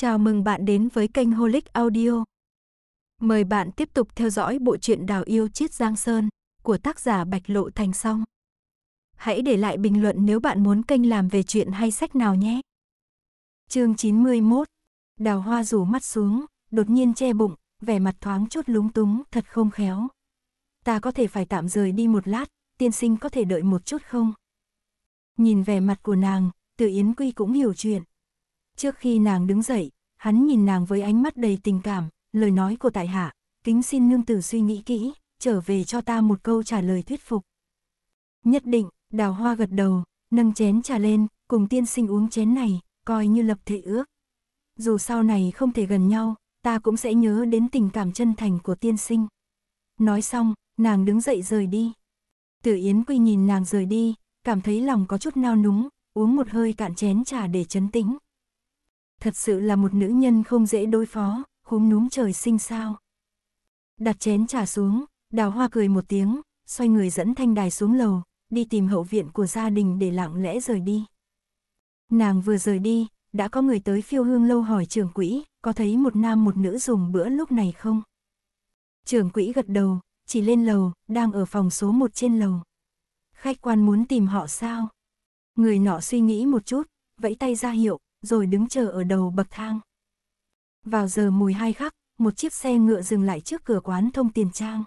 Chào mừng bạn đến với kênh Holic Audio. Mời bạn tiếp tục theo dõi bộ truyện Đào yêu chiết Giang Sơn của tác giả Bạch Lộ Thành Song. Hãy để lại bình luận nếu bạn muốn kênh làm về chuyện hay sách nào nhé. Chương 91. Đào Hoa rủ mắt xuống, đột nhiên che bụng, vẻ mặt thoáng chút lúng túng, thật không khéo. Ta có thể phải tạm rời đi một lát, tiên sinh có thể đợi một chút không? Nhìn vẻ mặt của nàng, Từ Yến Quy cũng hiểu chuyện. Trước khi nàng đứng dậy, hắn nhìn nàng với ánh mắt đầy tình cảm, lời nói của tại hạ, kính xin nương tử suy nghĩ kỹ, trở về cho ta một câu trả lời thuyết phục. Nhất định, đào hoa gật đầu, nâng chén trà lên, cùng tiên sinh uống chén này, coi như lập thể ước. Dù sau này không thể gần nhau, ta cũng sẽ nhớ đến tình cảm chân thành của tiên sinh. Nói xong, nàng đứng dậy rời đi. Tử Yến Quy nhìn nàng rời đi, cảm thấy lòng có chút nao núng, uống một hơi cạn chén trà để chấn tĩnh thật sự là một nữ nhân không dễ đối phó, húm núm trời sinh sao. Đặt chén trà xuống, đào hoa cười một tiếng, xoay người dẫn thanh đài xuống lầu, đi tìm hậu viện của gia đình để lặng lẽ rời đi. Nàng vừa rời đi, đã có người tới phiêu hương lâu hỏi trưởng quỹ, có thấy một nam một nữ dùng bữa lúc này không? Trưởng quỹ gật đầu, chỉ lên lầu, đang ở phòng số một trên lầu. Khách quan muốn tìm họ sao? Người nọ suy nghĩ một chút, vẫy tay ra hiệu, rồi đứng chờ ở đầu bậc thang. Vào giờ mùi hai khắc, một chiếc xe ngựa dừng lại trước cửa quán thông tiền trang.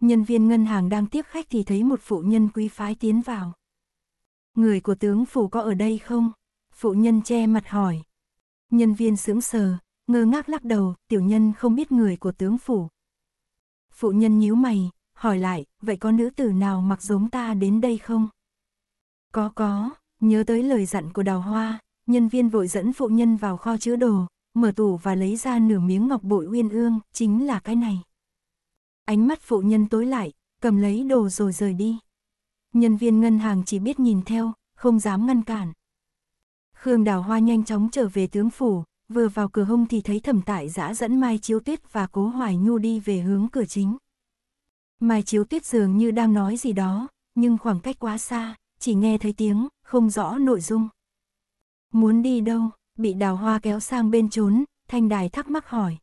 Nhân viên ngân hàng đang tiếp khách thì thấy một phụ nhân quý phái tiến vào. Người của tướng phủ có ở đây không? Phụ nhân che mặt hỏi. Nhân viên sững sờ, ngơ ngác lắc đầu, tiểu nhân không biết người của tướng phủ. Phụ nhân nhíu mày, hỏi lại, vậy có nữ tử nào mặc giống ta đến đây không? Có có, nhớ tới lời dặn của đào hoa, nhân viên vội dẫn phụ nhân vào kho chứa đồ, mở tủ và lấy ra nửa miếng ngọc bội uyên ương, chính là cái này. Ánh mắt phụ nhân tối lại, cầm lấy đồ rồi rời đi. Nhân viên ngân hàng chỉ biết nhìn theo, không dám ngăn cản. Khương Đào Hoa nhanh chóng trở về tướng phủ, vừa vào cửa hông thì thấy thẩm tại giã dẫn Mai Chiếu Tuyết và Cố Hoài Nhu đi về hướng cửa chính. Mai Chiếu Tuyết dường như đang nói gì đó, nhưng khoảng cách quá xa, chỉ nghe thấy tiếng, không rõ nội dung. Muốn đi đâu? Bị đào hoa kéo sang bên trốn, thanh đài thắc mắc hỏi.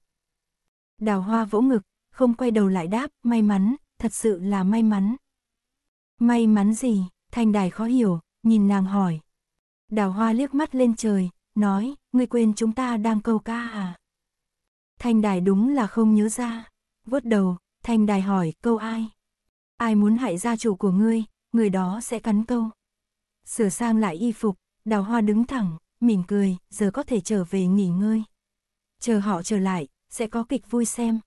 Đào hoa vỗ ngực, không quay đầu lại đáp, may mắn, thật sự là may mắn. May mắn gì? Thanh đài khó hiểu, nhìn nàng hỏi. Đào hoa liếc mắt lên trời, nói, ngươi quên chúng ta đang câu ca à? Thanh đài đúng là không nhớ ra. vuốt đầu, thanh đài hỏi câu ai? Ai muốn hại gia chủ của ngươi, người đó sẽ cắn câu. Sửa sang lại y phục, Đào hoa đứng thẳng, mỉm cười, giờ có thể trở về nghỉ ngơi. Chờ họ trở lại, sẽ có kịch vui xem.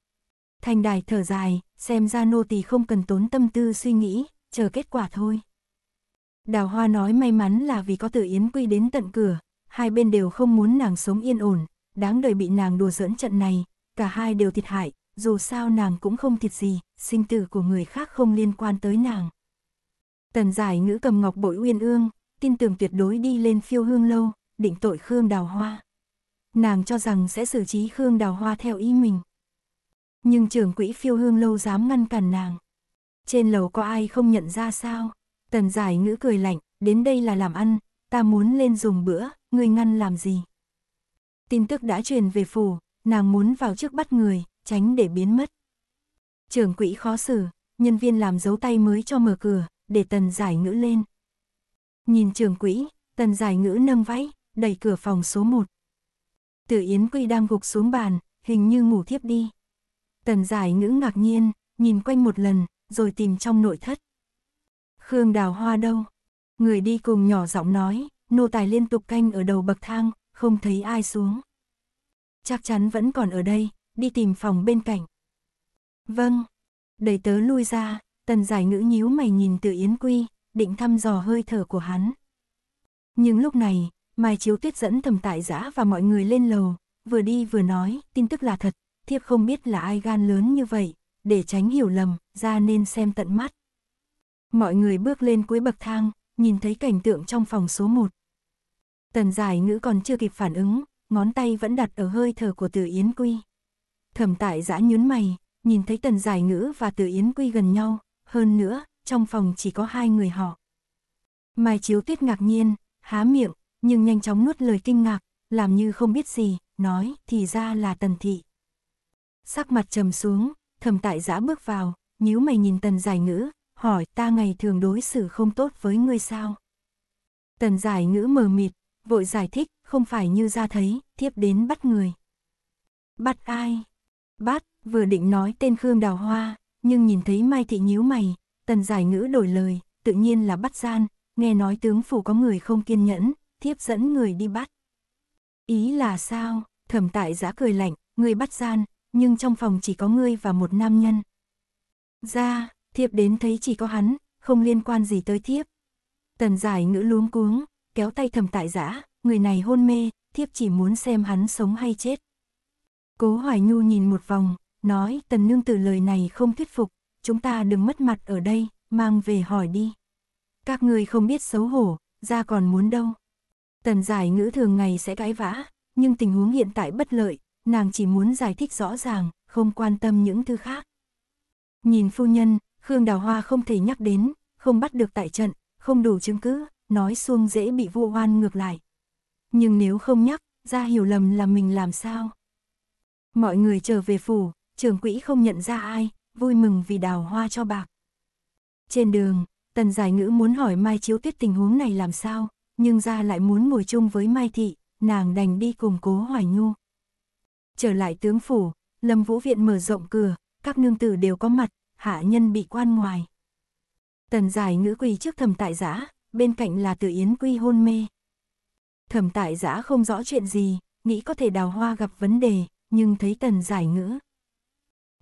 Thành đài thở dài, xem ra nô tỳ không cần tốn tâm tư suy nghĩ, chờ kết quả thôi. Đào hoa nói may mắn là vì có tử yến quy đến tận cửa, hai bên đều không muốn nàng sống yên ổn, đáng đời bị nàng đùa giỡn trận này, cả hai đều thiệt hại, dù sao nàng cũng không thiệt gì, sinh tử của người khác không liên quan tới nàng. Tần giải ngữ cầm ngọc bội uyên ương, tin tưởng tuyệt đối đi lên phiêu hương lâu, định tội Khương Đào Hoa. Nàng cho rằng sẽ xử trí Khương Đào Hoa theo ý mình. Nhưng trưởng quỹ phiêu hương lâu dám ngăn cản nàng. Trên lầu có ai không nhận ra sao? Tần giải ngữ cười lạnh, đến đây là làm ăn, ta muốn lên dùng bữa, ngươi ngăn làm gì? Tin tức đã truyền về phủ, nàng muốn vào trước bắt người, tránh để biến mất. Trưởng quỹ khó xử, nhân viên làm dấu tay mới cho mở cửa, để tần giải ngữ lên. Nhìn trường quỹ, tần giải ngữ nâng váy, đẩy cửa phòng số 1. Tử Yến Quy đang gục xuống bàn, hình như ngủ thiếp đi. Tần giải ngữ ngạc nhiên, nhìn quanh một lần, rồi tìm trong nội thất. Khương đào hoa đâu? Người đi cùng nhỏ giọng nói, nô tài liên tục canh ở đầu bậc thang, không thấy ai xuống. Chắc chắn vẫn còn ở đây, đi tìm phòng bên cạnh. Vâng, đầy tớ lui ra, tần giải ngữ nhíu mày nhìn tự Yến Quy, định thăm dò hơi thở của hắn. Nhưng lúc này, Mai Chiếu Tuyết dẫn thầm tại giã và mọi người lên lầu, vừa đi vừa nói, tin tức là thật, thiếp không biết là ai gan lớn như vậy, để tránh hiểu lầm, ra nên xem tận mắt. Mọi người bước lên cuối bậc thang, nhìn thấy cảnh tượng trong phòng số 1. Tần giải ngữ còn chưa kịp phản ứng, ngón tay vẫn đặt ở hơi thở của Từ Yến Quy. Thẩm tại giã nhún mày, nhìn thấy tần giải ngữ và Từ Yến Quy gần nhau, hơn nữa, trong phòng chỉ có hai người họ. Mai Chiếu Tuyết ngạc nhiên, há miệng, nhưng nhanh chóng nuốt lời kinh ngạc, làm như không biết gì, nói thì ra là tần thị. Sắc mặt trầm xuống, thầm tại giã bước vào, nhíu mày nhìn tần giải ngữ, hỏi ta ngày thường đối xử không tốt với ngươi sao. Tần giải ngữ mờ mịt, vội giải thích, không phải như ra thấy, thiếp đến bắt người. Bắt ai? Bắt, vừa định nói tên Khương Đào Hoa, nhưng nhìn thấy Mai Thị nhíu mày, Tần giải ngữ đổi lời, tự nhiên là bắt gian, nghe nói tướng phủ có người không kiên nhẫn, thiếp dẫn người đi bắt. Ý là sao? Thẩm tại giã cười lạnh, người bắt gian, nhưng trong phòng chỉ có ngươi và một nam nhân. Ra, thiếp đến thấy chỉ có hắn, không liên quan gì tới thiếp. Tần giải ngữ luống cuống, kéo tay thẩm tại giã, người này hôn mê, thiếp chỉ muốn xem hắn sống hay chết. Cố Hoài Nhu nhìn một vòng, nói tần nương tử lời này không thuyết phục, chúng ta đừng mất mặt ở đây, mang về hỏi đi. Các người không biết xấu hổ, ra còn muốn đâu. Tần giải ngữ thường ngày sẽ cãi vã, nhưng tình huống hiện tại bất lợi, nàng chỉ muốn giải thích rõ ràng, không quan tâm những thứ khác. Nhìn phu nhân, Khương Đào Hoa không thể nhắc đến, không bắt được tại trận, không đủ chứng cứ, nói xuông dễ bị vu oan ngược lại. Nhưng nếu không nhắc, ra hiểu lầm là mình làm sao. Mọi người trở về phủ, trưởng quỹ không nhận ra ai, vui mừng vì đào hoa cho bạc. Trên đường, Tần Giải Ngữ muốn hỏi Mai Chiếu Tuyết tình huống này làm sao, nhưng ra lại muốn ngồi chung với Mai Thị, nàng đành đi cùng cố Hoài Nhu. Trở lại tướng phủ, Lâm Vũ Viện mở rộng cửa, các nương tử đều có mặt, hạ nhân bị quan ngoài. Tần Giải Ngữ quỳ trước thầm tại giã, bên cạnh là Tử Yến Quy hôn mê. Thẩm tại giã không rõ chuyện gì, nghĩ có thể đào hoa gặp vấn đề, nhưng thấy Tần Giải Ngữ.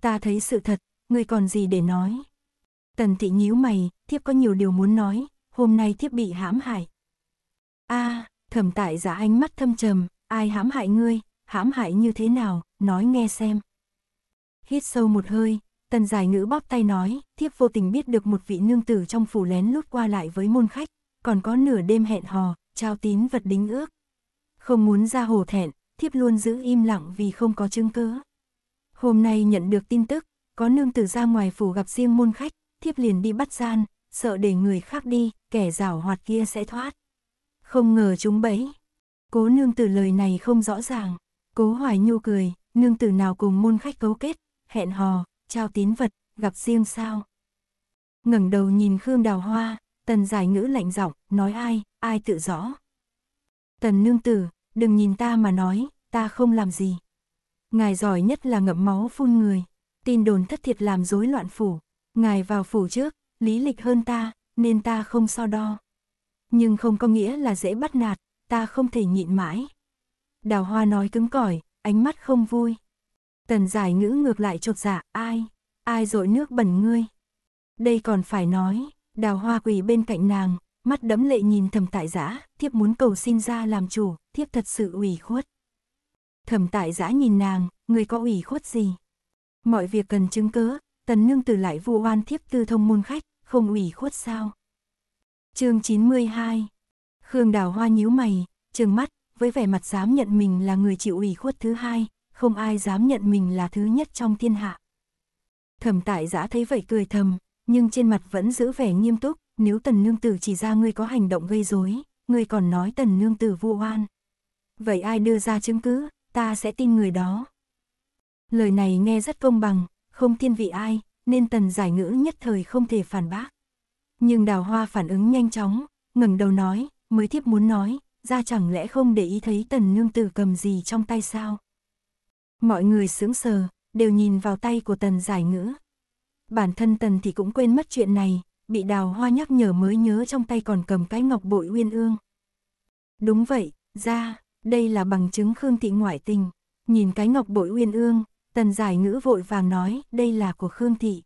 Ta thấy sự thật, ngươi còn gì để nói? Tần thị nhíu mày, thiếp có nhiều điều muốn nói, hôm nay thiếp bị hãm hại. a à, thẩm tại giả ánh mắt thâm trầm, ai hãm hại ngươi, hãm hại như thế nào, nói nghe xem. Hít sâu một hơi, tần giải ngữ bóp tay nói, thiếp vô tình biết được một vị nương tử trong phủ lén lút qua lại với môn khách, còn có nửa đêm hẹn hò, trao tín vật đính ước. Không muốn ra hồ thẹn, thiếp luôn giữ im lặng vì không có chứng cứ. Hôm nay nhận được tin tức, có nương tử ra ngoài phủ gặp riêng môn khách, thiếp liền đi bắt gian, sợ để người khác đi, kẻ rảo hoạt kia sẽ thoát. Không ngờ chúng bẫy. Cố nương tử lời này không rõ ràng. Cố hoài nhu cười, nương tử nào cùng môn khách cấu kết, hẹn hò, trao tín vật, gặp riêng sao. ngẩng đầu nhìn Khương Đào Hoa, tần giải ngữ lạnh giọng, nói ai, ai tự rõ. Tần nương tử, đừng nhìn ta mà nói, ta không làm gì. Ngài giỏi nhất là ngậm máu phun người tin đồn thất thiệt làm rối loạn phủ, ngài vào phủ trước, lý lịch hơn ta, nên ta không so đo. Nhưng không có nghĩa là dễ bắt nạt, ta không thể nhịn mãi. Đào hoa nói cứng cỏi, ánh mắt không vui. Tần giải ngữ ngược lại chột dạ, ai, ai dội nước bẩn ngươi. Đây còn phải nói, đào hoa quỳ bên cạnh nàng, mắt đẫm lệ nhìn thầm tại giã, thiếp muốn cầu xin ra làm chủ, thiếp thật sự ủy khuất. Thầm tại giã nhìn nàng, người có ủy khuất gì? mọi việc cần chứng cớ, tần nương Từ lại vu oan thiếp tư thông môn khách, không ủy khuất sao. chương 92 Khương Đào Hoa nhíu mày, trừng mắt, với vẻ mặt dám nhận mình là người chịu ủy khuất thứ hai, không ai dám nhận mình là thứ nhất trong thiên hạ. Thẩm tại giã thấy vậy cười thầm, nhưng trên mặt vẫn giữ vẻ nghiêm túc, nếu tần nương tử chỉ ra ngươi có hành động gây rối, ngươi còn nói tần nương tử vu oan. Vậy ai đưa ra chứng cứ, ta sẽ tin người đó. Lời này nghe rất công bằng, không thiên vị ai, nên tần giải ngữ nhất thời không thể phản bác. Nhưng đào hoa phản ứng nhanh chóng, ngừng đầu nói, mới thiếp muốn nói, ra chẳng lẽ không để ý thấy tần nương tử cầm gì trong tay sao? Mọi người sững sờ, đều nhìn vào tay của tần giải ngữ. Bản thân tần thì cũng quên mất chuyện này, bị đào hoa nhắc nhở mới nhớ trong tay còn cầm cái ngọc bội uyên ương. Đúng vậy, ra, đây là bằng chứng Khương Thị ngoại tình. Nhìn cái ngọc bội uyên ương, Tần giải ngữ vội vàng nói, đây là của Khương Thị.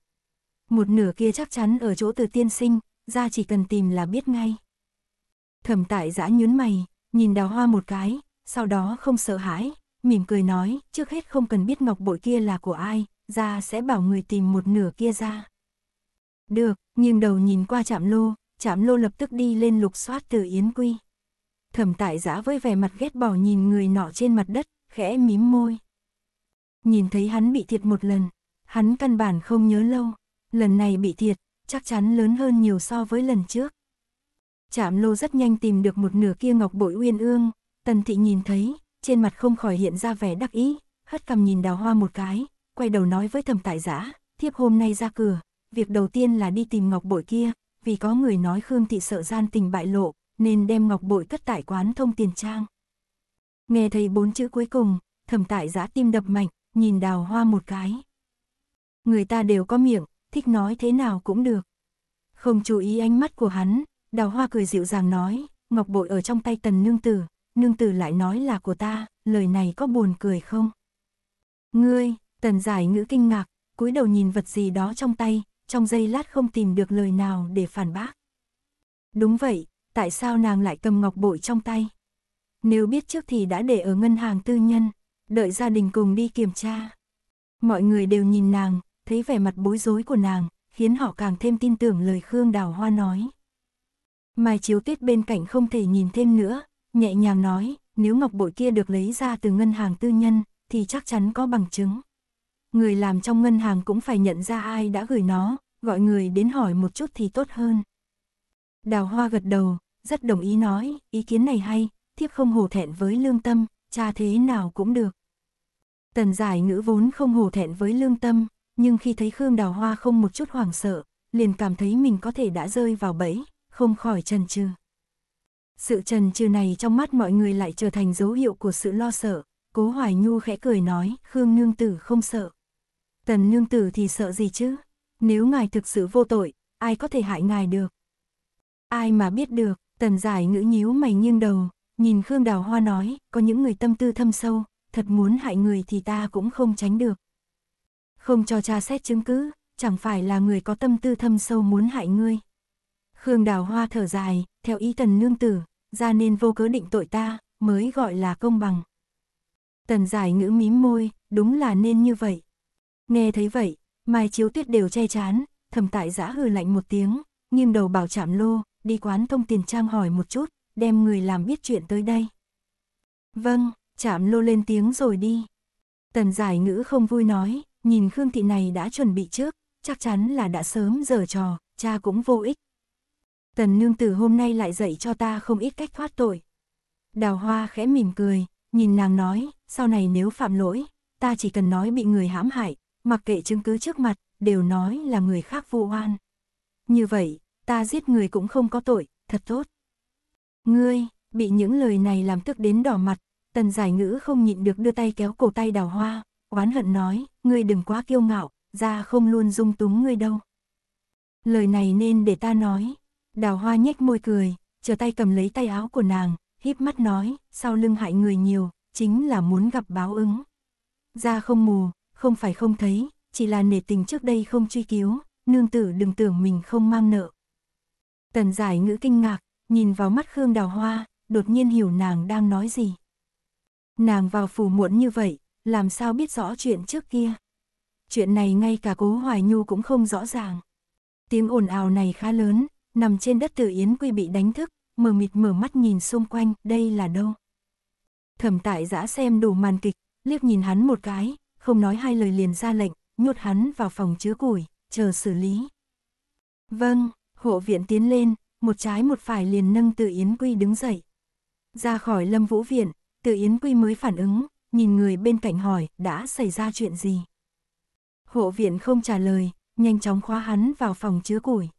Một nửa kia chắc chắn ở chỗ từ tiên sinh, ra chỉ cần tìm là biết ngay. Thẩm tại giã nhún mày, nhìn đào hoa một cái, sau đó không sợ hãi, mỉm cười nói, trước hết không cần biết ngọc bội kia là của ai, ra sẽ bảo người tìm một nửa kia ra. Được, nghiêng đầu nhìn qua chạm lô, chạm lô lập tức đi lên lục soát từ Yến Quy. Thẩm tại giã với vẻ mặt ghét bỏ nhìn người nọ trên mặt đất, khẽ mím môi nhìn thấy hắn bị thiệt một lần, hắn căn bản không nhớ lâu, lần này bị thiệt, chắc chắn lớn hơn nhiều so với lần trước. Trạm lô rất nhanh tìm được một nửa kia ngọc bội uyên ương, tần thị nhìn thấy, trên mặt không khỏi hiện ra vẻ đắc ý, hất cầm nhìn đào hoa một cái, quay đầu nói với thẩm tại giã, thiếp hôm nay ra cửa, việc đầu tiên là đi tìm ngọc bội kia, vì có người nói Khương thị sợ gian tình bại lộ, nên đem ngọc bội cất tại quán thông tiền trang. Nghe thấy bốn chữ cuối cùng, thẩm tại giã tim đập mạnh, nhìn đào hoa một cái. Người ta đều có miệng, thích nói thế nào cũng được. Không chú ý ánh mắt của hắn, đào hoa cười dịu dàng nói, ngọc bội ở trong tay tần nương tử, nương tử lại nói là của ta, lời này có buồn cười không? Ngươi, tần giải ngữ kinh ngạc, cúi đầu nhìn vật gì đó trong tay, trong giây lát không tìm được lời nào để phản bác. Đúng vậy, tại sao nàng lại cầm ngọc bội trong tay? Nếu biết trước thì đã để ở ngân hàng tư nhân đợi gia đình cùng đi kiểm tra. Mọi người đều nhìn nàng, thấy vẻ mặt bối rối của nàng, khiến họ càng thêm tin tưởng lời Khương Đào Hoa nói. Mai Chiếu Tuyết bên cạnh không thể nhìn thêm nữa, nhẹ nhàng nói, nếu ngọc bội kia được lấy ra từ ngân hàng tư nhân, thì chắc chắn có bằng chứng. Người làm trong ngân hàng cũng phải nhận ra ai đã gửi nó, gọi người đến hỏi một chút thì tốt hơn. Đào Hoa gật đầu, rất đồng ý nói, ý kiến này hay, thiếp không hổ thẹn với lương tâm, cha thế nào cũng được. Tần giải ngữ vốn không hổ thẹn với lương tâm, nhưng khi thấy Khương Đào Hoa không một chút hoảng sợ, liền cảm thấy mình có thể đã rơi vào bẫy, không khỏi trần trừ. Sự trần trừ này trong mắt mọi người lại trở thành dấu hiệu của sự lo sợ, cố Hoài Nhu khẽ cười nói, Khương Nương Tử không sợ. Tần Nương Tử thì sợ gì chứ? Nếu ngài thực sự vô tội, ai có thể hại ngài được? Ai mà biết được, tần giải ngữ nhíu mày nghiêng đầu, nhìn Khương Đào Hoa nói, có những người tâm tư thâm sâu, thật muốn hại người thì ta cũng không tránh được. Không cho cha xét chứng cứ, chẳng phải là người có tâm tư thâm sâu muốn hại ngươi. Khương Đào Hoa thở dài, theo ý tần nương tử, ra nên vô cớ định tội ta, mới gọi là công bằng. Tần giải ngữ mím môi, đúng là nên như vậy. Nghe thấy vậy, Mai Chiếu Tuyết đều che chán, thầm tại giã hừ lạnh một tiếng, nghiêng đầu bảo chạm lô, đi quán thông tiền trang hỏi một chút, đem người làm biết chuyện tới đây. Vâng chạm lô lên tiếng rồi đi. Tần giải ngữ không vui nói, nhìn Khương Thị này đã chuẩn bị trước, chắc chắn là đã sớm giờ trò, cha cũng vô ích. Tần nương tử hôm nay lại dạy cho ta không ít cách thoát tội. Đào hoa khẽ mỉm cười, nhìn nàng nói, sau này nếu phạm lỗi, ta chỉ cần nói bị người hãm hại, mặc kệ chứng cứ trước mặt, đều nói là người khác vu oan. Như vậy, ta giết người cũng không có tội, thật tốt. Ngươi, bị những lời này làm tức đến đỏ mặt, Tần giải ngữ không nhịn được đưa tay kéo cổ tay đào hoa, oán hận nói, ngươi đừng quá kiêu ngạo, ra không luôn dung túng ngươi đâu. Lời này nên để ta nói. Đào hoa nhếch môi cười, chờ tay cầm lấy tay áo của nàng, híp mắt nói, sau lưng hại người nhiều, chính là muốn gặp báo ứng. Ra không mù, không phải không thấy, chỉ là nể tình trước đây không truy cứu, nương tử đừng tưởng mình không mang nợ. Tần giải ngữ kinh ngạc, nhìn vào mắt Khương Đào Hoa, đột nhiên hiểu nàng đang nói gì. Nàng vào phủ muộn như vậy, làm sao biết rõ chuyện trước kia. Chuyện này ngay cả cố Hoài Nhu cũng không rõ ràng. Tiếng ồn ào này khá lớn, nằm trên đất tử Yến Quy bị đánh thức, mờ mịt mở mắt nhìn xung quanh, đây là đâu. Thẩm tại giã xem đủ màn kịch, liếc nhìn hắn một cái, không nói hai lời liền ra lệnh, nhốt hắn vào phòng chứa củi, chờ xử lý. Vâng, hộ viện tiến lên, một trái một phải liền nâng từ Yến Quy đứng dậy. Ra khỏi lâm vũ viện, từ Yến Quy mới phản ứng, nhìn người bên cạnh hỏi, đã xảy ra chuyện gì? Hộ viện không trả lời, nhanh chóng khóa hắn vào phòng chứa củi.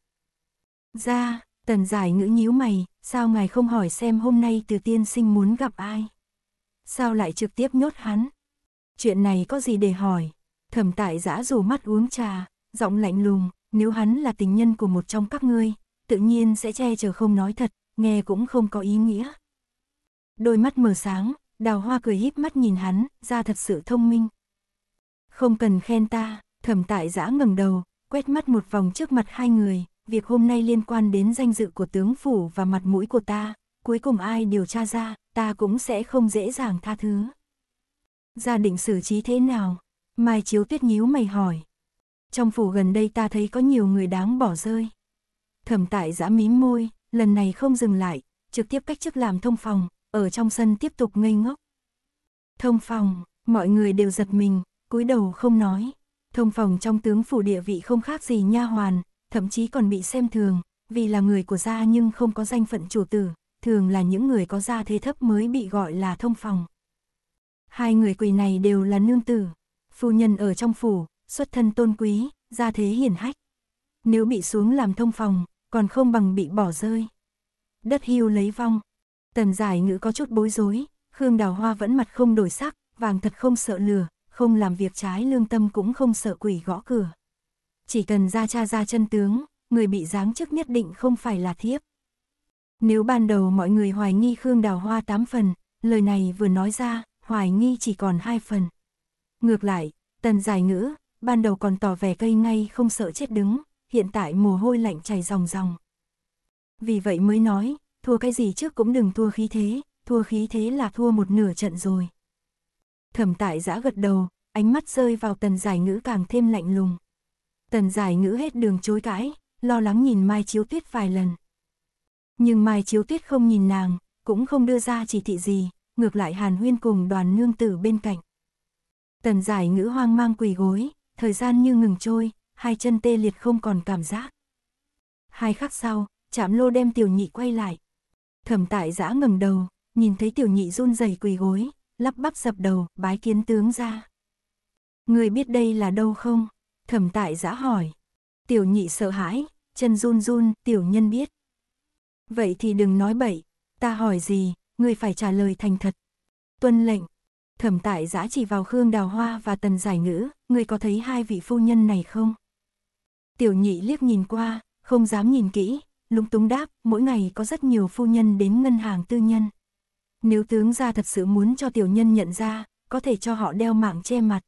Ra, tần giải ngữ nhíu mày, sao ngài không hỏi xem hôm nay từ tiên sinh muốn gặp ai? Sao lại trực tiếp nhốt hắn? Chuyện này có gì để hỏi? Thẩm tại giã dù mắt uống trà, giọng lạnh lùng, nếu hắn là tình nhân của một trong các ngươi, tự nhiên sẽ che chở không nói thật, nghe cũng không có ý nghĩa. Đôi mắt mờ sáng, đào hoa cười híp mắt nhìn hắn, ra thật sự thông minh. Không cần khen ta, thẩm tại giã ngẩng đầu, quét mắt một vòng trước mặt hai người, việc hôm nay liên quan đến danh dự của tướng phủ và mặt mũi của ta, cuối cùng ai điều tra ra, ta cũng sẽ không dễ dàng tha thứ. Gia định xử trí thế nào? Mai Chiếu Tuyết nhíu mày hỏi. Trong phủ gần đây ta thấy có nhiều người đáng bỏ rơi. Thẩm tại giã mím môi, lần này không dừng lại, trực tiếp cách chức làm thông phòng, ở trong sân tiếp tục ngây ngốc. Thông phòng, mọi người đều giật mình, cúi đầu không nói. Thông phòng trong tướng phủ địa vị không khác gì nha hoàn, thậm chí còn bị xem thường, vì là người của gia nhưng không có danh phận chủ tử, thường là những người có gia thế thấp mới bị gọi là thông phòng. Hai người quỳ này đều là nương tử, phu nhân ở trong phủ, xuất thân tôn quý, gia thế hiển hách. Nếu bị xuống làm thông phòng, còn không bằng bị bỏ rơi. Đất hưu lấy vong, Tần giải ngữ có chút bối rối, Khương Đào Hoa vẫn mặt không đổi sắc, vàng thật không sợ lừa, không làm việc trái lương tâm cũng không sợ quỷ gõ cửa. Chỉ cần ra cha ra chân tướng, người bị giáng chức nhất định không phải là thiếp. Nếu ban đầu mọi người hoài nghi Khương Đào Hoa tám phần, lời này vừa nói ra, hoài nghi chỉ còn hai phần. Ngược lại, tần giải ngữ, ban đầu còn tỏ vẻ cây ngay không sợ chết đứng, hiện tại mồ hôi lạnh chảy ròng ròng. Vì vậy mới nói, thua cái gì trước cũng đừng thua khí thế, thua khí thế là thua một nửa trận rồi. Thẩm tại giã gật đầu, ánh mắt rơi vào tần giải ngữ càng thêm lạnh lùng. Tần giải ngữ hết đường chối cãi, lo lắng nhìn Mai Chiếu Tuyết vài lần. Nhưng Mai Chiếu Tuyết không nhìn nàng, cũng không đưa ra chỉ thị gì, ngược lại Hàn Huyên cùng đoàn nương tử bên cạnh. Tần giải ngữ hoang mang quỳ gối, thời gian như ngừng trôi, hai chân tê liệt không còn cảm giác. Hai khắc sau, chạm lô đem tiểu nhị quay lại, Thẩm tại giã ngẩng đầu, nhìn thấy tiểu nhị run rẩy quỳ gối, lắp bắp dập đầu, bái kiến tướng ra. Người biết đây là đâu không? Thẩm tại giã hỏi. Tiểu nhị sợ hãi, chân run run, tiểu nhân biết. Vậy thì đừng nói bậy, ta hỏi gì, người phải trả lời thành thật. Tuân lệnh, thẩm tại giã chỉ vào Khương Đào Hoa và Tần Giải Ngữ, người có thấy hai vị phu nhân này không? Tiểu nhị liếc nhìn qua, không dám nhìn kỹ, lúng túng đáp, mỗi ngày có rất nhiều phu nhân đến ngân hàng tư nhân. Nếu tướng gia thật sự muốn cho tiểu nhân nhận ra, có thể cho họ đeo mạng che mặt.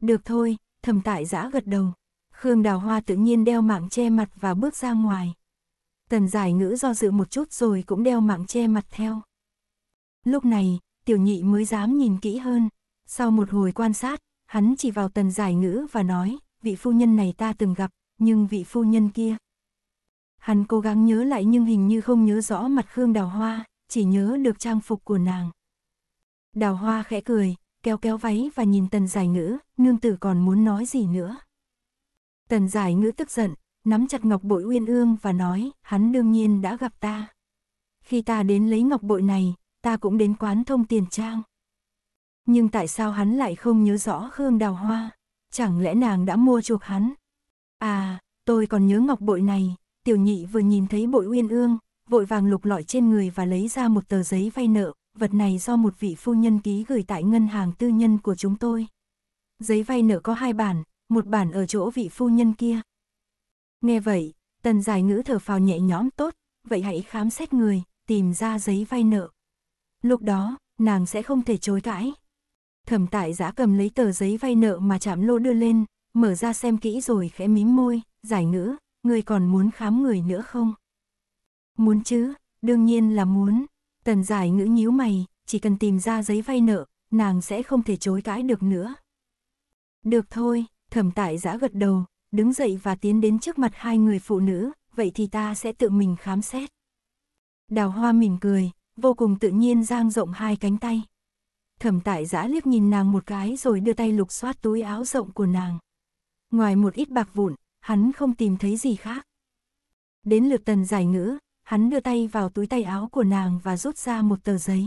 Được thôi, thầm tại giã gật đầu. Khương Đào Hoa tự nhiên đeo mạng che mặt và bước ra ngoài. Tần giải ngữ do dự một chút rồi cũng đeo mạng che mặt theo. Lúc này, tiểu nhị mới dám nhìn kỹ hơn. Sau một hồi quan sát, hắn chỉ vào tần giải ngữ và nói, vị phu nhân này ta từng gặp, nhưng vị phu nhân kia, Hắn cố gắng nhớ lại nhưng hình như không nhớ rõ mặt Khương Đào Hoa, chỉ nhớ được trang phục của nàng. Đào Hoa khẽ cười, kéo kéo váy và nhìn tần giải ngữ, nương tử còn muốn nói gì nữa. Tần giải ngữ tức giận, nắm chặt ngọc bội uyên ương và nói, hắn đương nhiên đã gặp ta. Khi ta đến lấy ngọc bội này, ta cũng đến quán thông tiền trang. Nhưng tại sao hắn lại không nhớ rõ Khương Đào Hoa? Chẳng lẽ nàng đã mua chuộc hắn? À, tôi còn nhớ ngọc bội này, tiểu nhị vừa nhìn thấy bội uyên ương, vội vàng lục lọi trên người và lấy ra một tờ giấy vay nợ, vật này do một vị phu nhân ký gửi tại ngân hàng tư nhân của chúng tôi. Giấy vay nợ có hai bản, một bản ở chỗ vị phu nhân kia. Nghe vậy, tần giải ngữ thở phào nhẹ nhõm tốt, vậy hãy khám xét người, tìm ra giấy vay nợ. Lúc đó, nàng sẽ không thể chối cãi. Thẩm tại giã cầm lấy tờ giấy vay nợ mà chạm lô đưa lên, mở ra xem kỹ rồi khẽ mím môi, giải ngữ, ngươi còn muốn khám người nữa không? Muốn chứ, đương nhiên là muốn. Tần giải ngữ nhíu mày, chỉ cần tìm ra giấy vay nợ, nàng sẽ không thể chối cãi được nữa. Được thôi, thẩm tại giã gật đầu, đứng dậy và tiến đến trước mặt hai người phụ nữ, vậy thì ta sẽ tự mình khám xét. Đào hoa mỉm cười, vô cùng tự nhiên giang rộng hai cánh tay. Thẩm tại giã liếc nhìn nàng một cái rồi đưa tay lục xoát túi áo rộng của nàng. Ngoài một ít bạc vụn, hắn không tìm thấy gì khác. Đến lượt tần giải ngữ, hắn đưa tay vào túi tay áo của nàng và rút ra một tờ giấy.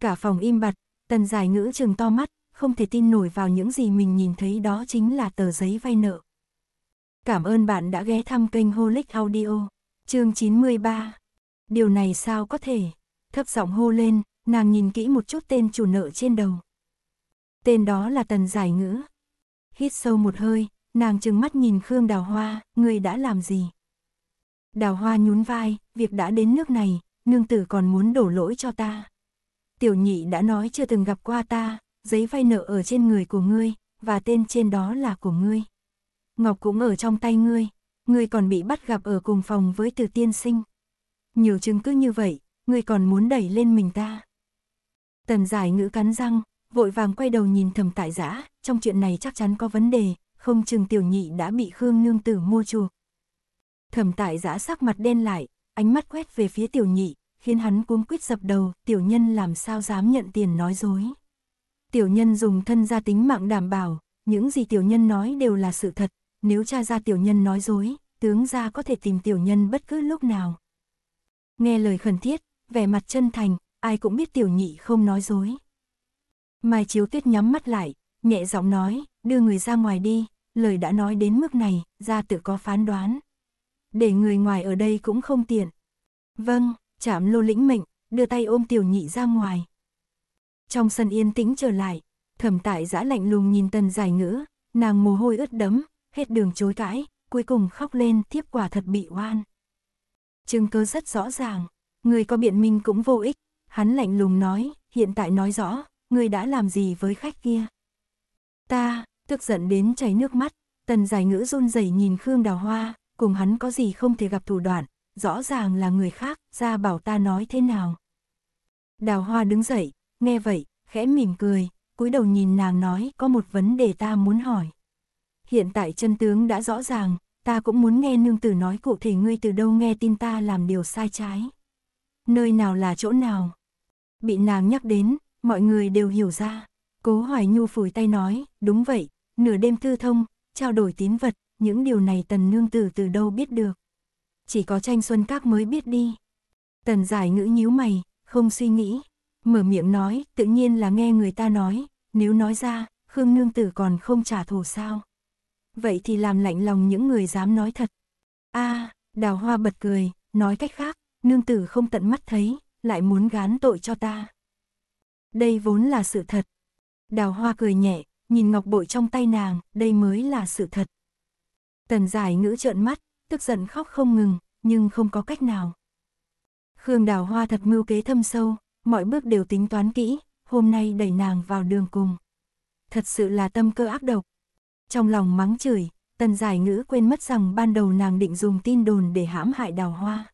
Cả phòng im bặt, tần giải ngữ trừng to mắt, không thể tin nổi vào những gì mình nhìn thấy đó chính là tờ giấy vay nợ. Cảm ơn bạn đã ghé thăm kênh Holic Audio, chương 93. Điều này sao có thể? Thấp giọng hô lên, nàng nhìn kỹ một chút tên chủ nợ trên đầu. Tên đó là Tần Giải Ngữ. Hít sâu một hơi, Nàng trừng mắt nhìn Khương Đào Hoa, người đã làm gì? Đào Hoa nhún vai, việc đã đến nước này, nương tử còn muốn đổ lỗi cho ta. Tiểu nhị đã nói chưa từng gặp qua ta, giấy vay nợ ở trên người của ngươi, và tên trên đó là của ngươi. Ngọc cũng ở trong tay ngươi, ngươi còn bị bắt gặp ở cùng phòng với từ tiên sinh. Nhiều chứng cứ như vậy, ngươi còn muốn đẩy lên mình ta. Tần giải ngữ cắn răng, vội vàng quay đầu nhìn thầm tại giã, trong chuyện này chắc chắn có vấn đề, không chừng tiểu nhị đã bị Khương Nương Tử mua chuộc. Thẩm tại giã sắc mặt đen lại, ánh mắt quét về phía tiểu nhị, khiến hắn cuống quyết dập đầu, tiểu nhân làm sao dám nhận tiền nói dối. Tiểu nhân dùng thân gia tính mạng đảm bảo, những gì tiểu nhân nói đều là sự thật, nếu cha ra tiểu nhân nói dối, tướng gia có thể tìm tiểu nhân bất cứ lúc nào. Nghe lời khẩn thiết, vẻ mặt chân thành, ai cũng biết tiểu nhị không nói dối. Mai Chiếu Tuyết nhắm mắt lại, nhẹ giọng nói, đưa người ra ngoài đi, lời đã nói đến mức này, ra tự có phán đoán. Để người ngoài ở đây cũng không tiện. Vâng, chạm lô lĩnh mệnh, đưa tay ôm tiểu nhị ra ngoài. Trong sân yên tĩnh trở lại, thẩm tại giã lạnh lùng nhìn tần giải ngữ, nàng mồ hôi ướt đấm, hết đường chối cãi, cuối cùng khóc lên thiếp quả thật bị oan. Chứng cơ rất rõ ràng, người có biện minh cũng vô ích, hắn lạnh lùng nói, hiện tại nói rõ, người đã làm gì với khách kia. Ta, tức giận đến chảy nước mắt, tần giải ngữ run rẩy nhìn Khương Đào Hoa, cùng hắn có gì không thể gặp thủ đoạn, rõ ràng là người khác, ra bảo ta nói thế nào. Đào Hoa đứng dậy, nghe vậy, khẽ mỉm cười, cúi đầu nhìn nàng nói có một vấn đề ta muốn hỏi. Hiện tại chân tướng đã rõ ràng, ta cũng muốn nghe nương tử nói cụ thể ngươi từ đâu nghe tin ta làm điều sai trái. Nơi nào là chỗ nào? Bị nàng nhắc đến, mọi người đều hiểu ra. Cố Hoài Nhu phủi tay nói, đúng vậy, nửa đêm tư thông, trao đổi tín vật, những điều này tần nương tử từ đâu biết được. Chỉ có tranh xuân các mới biết đi. Tần giải ngữ nhíu mày, không suy nghĩ, mở miệng nói, tự nhiên là nghe người ta nói, nếu nói ra, Khương nương tử còn không trả thù sao. Vậy thì làm lạnh lòng những người dám nói thật. a à, đào hoa bật cười, nói cách khác, nương tử không tận mắt thấy, lại muốn gán tội cho ta. Đây vốn là sự thật. Đào hoa cười nhẹ, nhìn ngọc bội trong tay nàng, đây mới là sự thật. Tần giải ngữ trợn mắt, tức giận khóc không ngừng, nhưng không có cách nào. Khương đào hoa thật mưu kế thâm sâu, mọi bước đều tính toán kỹ, hôm nay đẩy nàng vào đường cùng. Thật sự là tâm cơ ác độc. Trong lòng mắng chửi, tần giải ngữ quên mất rằng ban đầu nàng định dùng tin đồn để hãm hại đào hoa.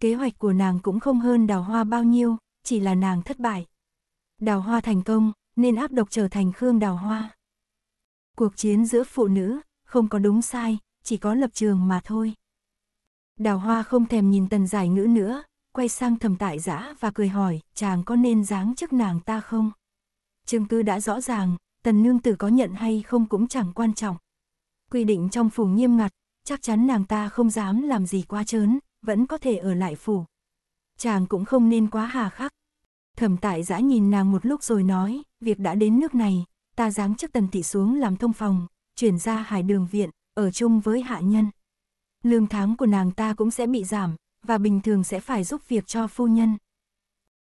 Kế hoạch của nàng cũng không hơn đào hoa bao nhiêu, chỉ là nàng thất bại. Đào hoa thành công, nên áp độc trở thành Khương Đào Hoa. Cuộc chiến giữa phụ nữ, không có đúng sai, chỉ có lập trường mà thôi. Đào Hoa không thèm nhìn tần giải ngữ nữa, quay sang thầm tại giã và cười hỏi, chàng có nên dáng chức nàng ta không? Chứng Tư đã rõ ràng, tần nương tử có nhận hay không cũng chẳng quan trọng. Quy định trong phủ nghiêm ngặt, chắc chắn nàng ta không dám làm gì quá trớn, vẫn có thể ở lại phủ. Chàng cũng không nên quá hà khắc, Thẩm tại giã nhìn nàng một lúc rồi nói, việc đã đến nước này, ta giáng chức tần tỷ xuống làm thông phòng, chuyển ra hải đường viện, ở chung với hạ nhân. Lương tháng của nàng ta cũng sẽ bị giảm, và bình thường sẽ phải giúp việc cho phu nhân.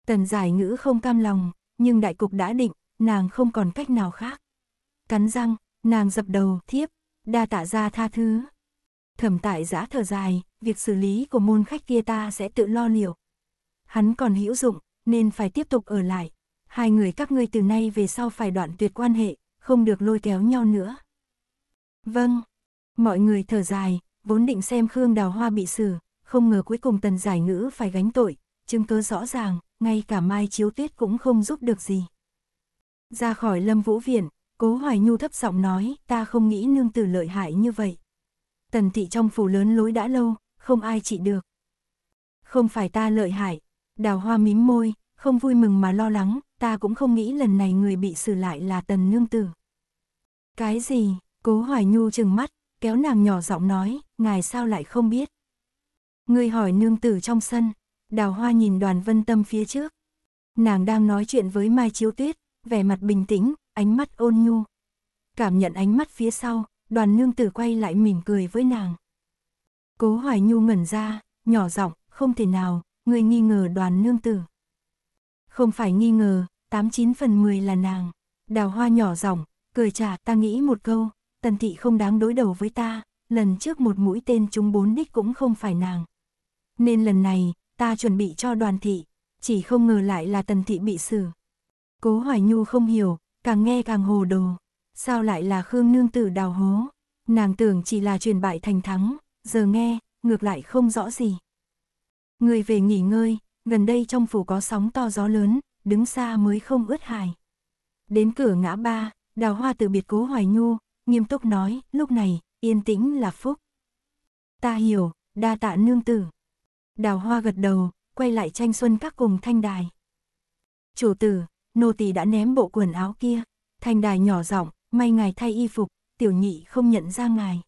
Tần giải ngữ không cam lòng, nhưng đại cục đã định, nàng không còn cách nào khác. Cắn răng, nàng dập đầu, thiếp, đa tạ ra tha thứ. Thẩm tại giã thở dài, việc xử lý của môn khách kia ta sẽ tự lo liệu. Hắn còn hữu dụng, nên phải tiếp tục ở lại. Hai người các ngươi từ nay về sau phải đoạn tuyệt quan hệ, không được lôi kéo nhau nữa. Vâng, mọi người thở dài, vốn định xem Khương Đào Hoa bị xử, không ngờ cuối cùng tần giải ngữ phải gánh tội, chứng cứ rõ ràng, ngay cả Mai Chiếu Tuyết cũng không giúp được gì. Ra khỏi Lâm Vũ Viện, Cố Hoài Nhu thấp giọng nói, ta không nghĩ nương tử lợi hại như vậy. Tần thị trong phủ lớn lối đã lâu, không ai trị được. Không phải ta lợi hại, Đào hoa mím môi, không vui mừng mà lo lắng, ta cũng không nghĩ lần này người bị xử lại là tần nương tử. Cái gì, cố hoài nhu chừng mắt, kéo nàng nhỏ giọng nói, ngài sao lại không biết. Người hỏi nương tử trong sân, đào hoa nhìn đoàn vân tâm phía trước. Nàng đang nói chuyện với Mai Chiếu Tuyết, vẻ mặt bình tĩnh, ánh mắt ôn nhu. Cảm nhận ánh mắt phía sau, đoàn nương tử quay lại mỉm cười với nàng. Cố hoài nhu ngẩn ra, nhỏ giọng, không thể nào, người nghi ngờ đoàn nương tử. Không phải nghi ngờ, 89 phần 10 là nàng. Đào hoa nhỏ giọng cười trả ta nghĩ một câu, tần thị không đáng đối đầu với ta, lần trước một mũi tên chúng bốn đích cũng không phải nàng. Nên lần này, ta chuẩn bị cho đoàn thị, chỉ không ngờ lại là tần thị bị xử. Cố Hoài Nhu không hiểu, càng nghe càng hồ đồ. Sao lại là Khương Nương Tử đào hố? Nàng tưởng chỉ là truyền bại thành thắng, giờ nghe, ngược lại không rõ gì. Người về nghỉ ngơi, gần đây trong phủ có sóng to gió lớn, đứng xa mới không ướt hài. Đến cửa ngã ba, đào hoa từ biệt cố Hoài Nhu, nghiêm túc nói, lúc này, yên tĩnh là phúc. Ta hiểu, đa tạ nương tử. Đào hoa gật đầu, quay lại tranh xuân các cùng thanh đài. Chủ tử, nô tỳ đã ném bộ quần áo kia, thanh đài nhỏ giọng, may ngài thay y phục, tiểu nhị không nhận ra ngài.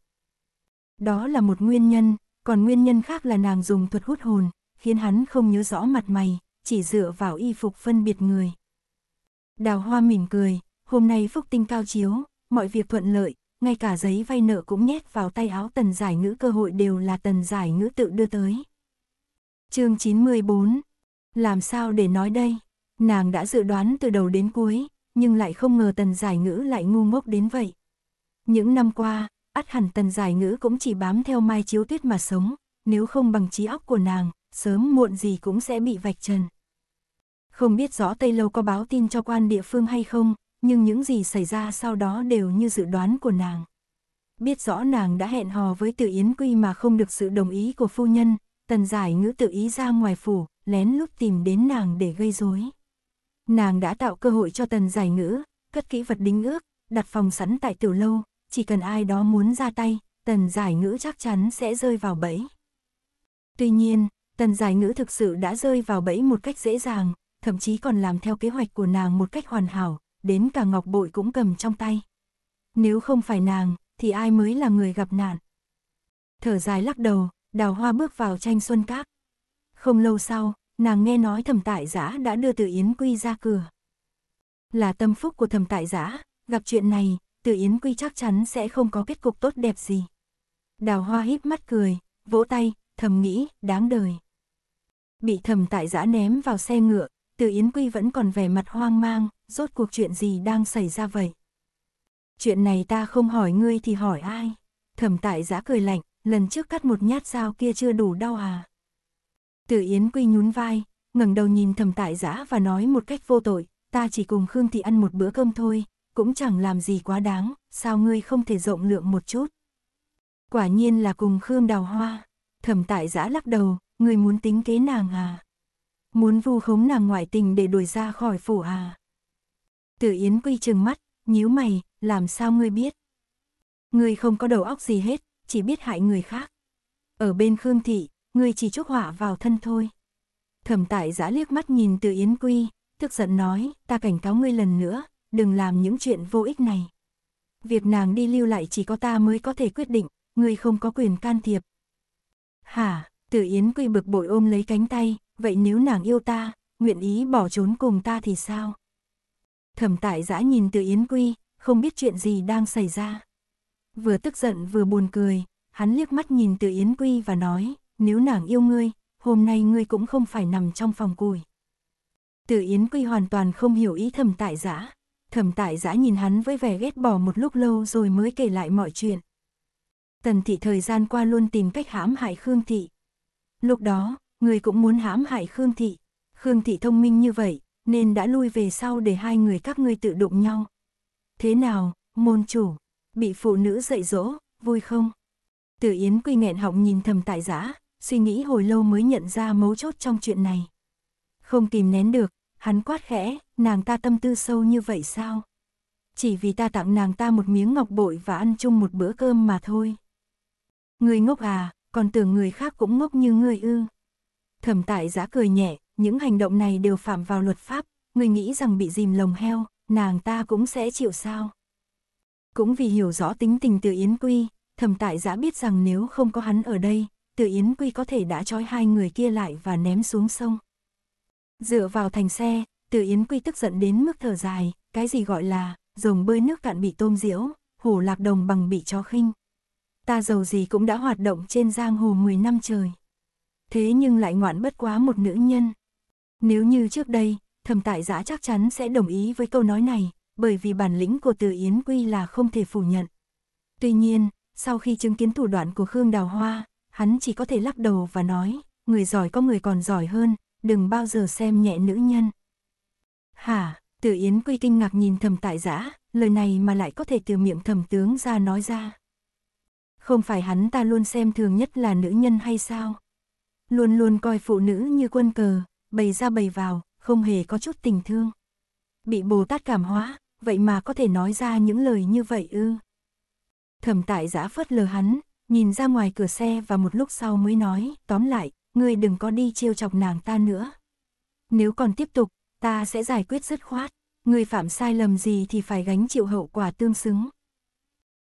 Đó là một nguyên nhân, còn nguyên nhân khác là nàng dùng thuật hút hồn, khiến hắn không nhớ rõ mặt mày, chỉ dựa vào y phục phân biệt người. Đào hoa mỉm cười, hôm nay phúc tinh cao chiếu, mọi việc thuận lợi, ngay cả giấy vay nợ cũng nhét vào tay áo tần giải ngữ cơ hội đều là tần giải ngữ tự đưa tới. chương 94 Làm sao để nói đây? Nàng đã dự đoán từ đầu đến cuối, nhưng lại không ngờ tần giải ngữ lại ngu ngốc đến vậy. Những năm qua, ắt hẳn tần giải ngữ cũng chỉ bám theo mai chiếu tuyết mà sống, nếu không bằng trí óc của nàng, sớm muộn gì cũng sẽ bị vạch trần. Không biết rõ Tây Lâu có báo tin cho quan địa phương hay không, nhưng những gì xảy ra sau đó đều như dự đoán của nàng. Biết rõ nàng đã hẹn hò với Tử Yến Quy mà không được sự đồng ý của phu nhân, tần giải ngữ tự ý ra ngoài phủ, lén lút tìm đến nàng để gây rối. Nàng đã tạo cơ hội cho tần giải ngữ, cất kỹ vật đính ước, đặt phòng sẵn tại tiểu lâu, chỉ cần ai đó muốn ra tay, tần giải ngữ chắc chắn sẽ rơi vào bẫy. Tuy nhiên, Tần giải ngữ thực sự đã rơi vào bẫy một cách dễ dàng, thậm chí còn làm theo kế hoạch của nàng một cách hoàn hảo, đến cả ngọc bội cũng cầm trong tay. Nếu không phải nàng, thì ai mới là người gặp nạn? Thở dài lắc đầu, đào hoa bước vào tranh xuân các. Không lâu sau, nàng nghe nói thẩm tại giã đã đưa tự Yến Quy ra cửa. Là tâm phúc của thẩm tại giã, gặp chuyện này, tự Yến Quy chắc chắn sẽ không có kết cục tốt đẹp gì. Đào hoa híp mắt cười, vỗ tay, thầm nghĩ, đáng đời. Bị thầm tại giã ném vào xe ngựa, từ Yến Quy vẫn còn vẻ mặt hoang mang, rốt cuộc chuyện gì đang xảy ra vậy? Chuyện này ta không hỏi ngươi thì hỏi ai? Thầm tại giã cười lạnh, lần trước cắt một nhát dao kia chưa đủ đau à? Từ Yến Quy nhún vai, ngẩng đầu nhìn thầm tại giã và nói một cách vô tội, ta chỉ cùng Khương Thị ăn một bữa cơm thôi, cũng chẳng làm gì quá đáng, sao ngươi không thể rộng lượng một chút? Quả nhiên là cùng Khương đào hoa, thầm tại giã lắc đầu, người muốn tính kế nàng à? Muốn vu khống nàng ngoại tình để đuổi ra khỏi phủ à? Tử Yến Quy trừng mắt, nhíu mày, làm sao ngươi biết? Ngươi không có đầu óc gì hết, chỉ biết hại người khác. Ở bên Khương Thị, ngươi chỉ chúc họa vào thân thôi. Thẩm Tải giã liếc mắt nhìn từ Yến Quy, tức giận nói, ta cảnh cáo ngươi lần nữa, đừng làm những chuyện vô ích này. Việc nàng đi lưu lại chỉ có ta mới có thể quyết định, ngươi không có quyền can thiệp. Hả? Từ Yến Quy bực bội ôm lấy cánh tay, vậy nếu nàng yêu ta, nguyện ý bỏ trốn cùng ta thì sao? Thẩm tại giã nhìn Từ Yến Quy, không biết chuyện gì đang xảy ra. Vừa tức giận vừa buồn cười, hắn liếc mắt nhìn Từ Yến Quy và nói, nếu nàng yêu ngươi, hôm nay ngươi cũng không phải nằm trong phòng cùi. Từ Yến Quy hoàn toàn không hiểu ý thẩm tại giã. Thẩm tại giã nhìn hắn với vẻ ghét bỏ một lúc lâu rồi mới kể lại mọi chuyện. Tần thị thời gian qua luôn tìm cách hãm hại Khương thị, Lúc đó, người cũng muốn hãm hại Khương Thị. Khương Thị thông minh như vậy, nên đã lui về sau để hai người các ngươi tự đụng nhau. Thế nào, môn chủ, bị phụ nữ dạy dỗ, vui không? từ Yến Quy nghẹn họng nhìn thầm tại giã, suy nghĩ hồi lâu mới nhận ra mấu chốt trong chuyện này. Không kìm nén được, hắn quát khẽ, nàng ta tâm tư sâu như vậy sao? Chỉ vì ta tặng nàng ta một miếng ngọc bội và ăn chung một bữa cơm mà thôi. Người ngốc à, còn tưởng người khác cũng ngốc như ngươi ư. Thẩm tại giã cười nhẹ, những hành động này đều phạm vào luật pháp, ngươi nghĩ rằng bị dìm lồng heo, nàng ta cũng sẽ chịu sao. Cũng vì hiểu rõ tính tình từ Yến Quy, thẩm tại giã biết rằng nếu không có hắn ở đây, từ Yến Quy có thể đã trói hai người kia lại và ném xuống sông. Dựa vào thành xe, từ Yến Quy tức giận đến mức thở dài, cái gì gọi là, rồng bơi nước cạn bị tôm diễu, hổ lạc đồng bằng bị chó khinh ta giàu gì cũng đã hoạt động trên giang hồ 10 năm trời. Thế nhưng lại ngoạn bất quá một nữ nhân. Nếu như trước đây, thầm tại giã chắc chắn sẽ đồng ý với câu nói này, bởi vì bản lĩnh của từ Yến Quy là không thể phủ nhận. Tuy nhiên, sau khi chứng kiến thủ đoạn của Khương Đào Hoa, hắn chỉ có thể lắc đầu và nói, người giỏi có người còn giỏi hơn, đừng bao giờ xem nhẹ nữ nhân. Hả, từ Yến Quy kinh ngạc nhìn thầm tại giã, lời này mà lại có thể từ miệng thầm tướng ra nói ra. Không phải hắn ta luôn xem thường nhất là nữ nhân hay sao? Luôn luôn coi phụ nữ như quân cờ, bày ra bày vào, không hề có chút tình thương. Bị Bồ Tát cảm hóa, vậy mà có thể nói ra những lời như vậy ư. Thẩm tại giã phớt lờ hắn, nhìn ra ngoài cửa xe và một lúc sau mới nói, tóm lại, ngươi đừng có đi trêu chọc nàng ta nữa. Nếu còn tiếp tục, ta sẽ giải quyết dứt khoát, ngươi phạm sai lầm gì thì phải gánh chịu hậu quả tương xứng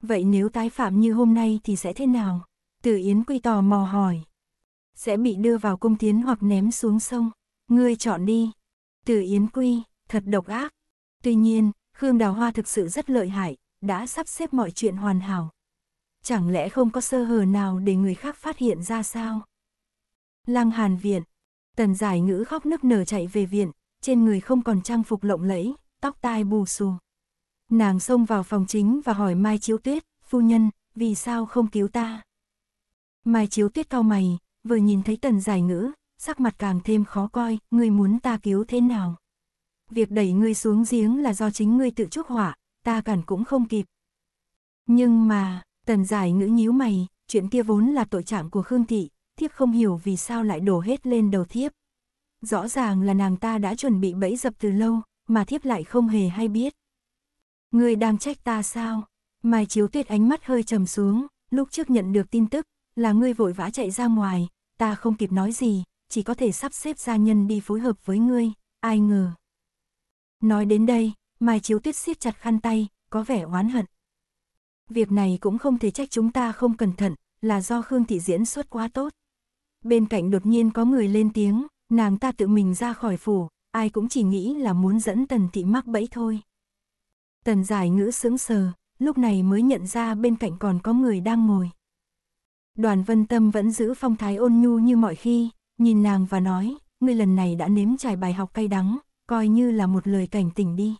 vậy nếu tái phạm như hôm nay thì sẽ thế nào? Tử Yến Quy tò mò hỏi. Sẽ bị đưa vào cung tiến hoặc ném xuống sông, ngươi chọn đi. Tử Yến Quy, thật độc ác. Tuy nhiên, Khương Đào Hoa thực sự rất lợi hại, đã sắp xếp mọi chuyện hoàn hảo. Chẳng lẽ không có sơ hở nào để người khác phát hiện ra sao? Lăng Hàn Viện, tần giải ngữ khóc nức nở chạy về viện, trên người không còn trang phục lộng lẫy, tóc tai bù xù. Nàng xông vào phòng chính và hỏi Mai Chiếu Tuyết, phu nhân, vì sao không cứu ta? Mai Chiếu Tuyết cau mày, vừa nhìn thấy tần giải ngữ, sắc mặt càng thêm khó coi, ngươi muốn ta cứu thế nào? Việc đẩy ngươi xuống giếng là do chính ngươi tự chuốc họa ta cản cũng không kịp. Nhưng mà, tần giải ngữ nhíu mày, chuyện kia vốn là tội trạng của Khương Thị, thiếp không hiểu vì sao lại đổ hết lên đầu thiếp. Rõ ràng là nàng ta đã chuẩn bị bẫy dập từ lâu, mà thiếp lại không hề hay biết. Ngươi đang trách ta sao? Mai Chiếu Tuyết ánh mắt hơi trầm xuống, lúc trước nhận được tin tức, là ngươi vội vã chạy ra ngoài, ta không kịp nói gì, chỉ có thể sắp xếp gia nhân đi phối hợp với ngươi, ai ngờ. Nói đến đây, Mai Chiếu Tuyết siết chặt khăn tay, có vẻ oán hận. Việc này cũng không thể trách chúng ta không cẩn thận, là do Khương Thị diễn xuất quá tốt. Bên cạnh đột nhiên có người lên tiếng, nàng ta tự mình ra khỏi phủ, ai cũng chỉ nghĩ là muốn dẫn Tần Thị mắc bẫy thôi. Tần giải ngữ sững sờ, lúc này mới nhận ra bên cạnh còn có người đang ngồi. Đoàn vân tâm vẫn giữ phong thái ôn nhu như mọi khi, nhìn nàng và nói, ngươi lần này đã nếm trải bài học cay đắng, coi như là một lời cảnh tỉnh đi.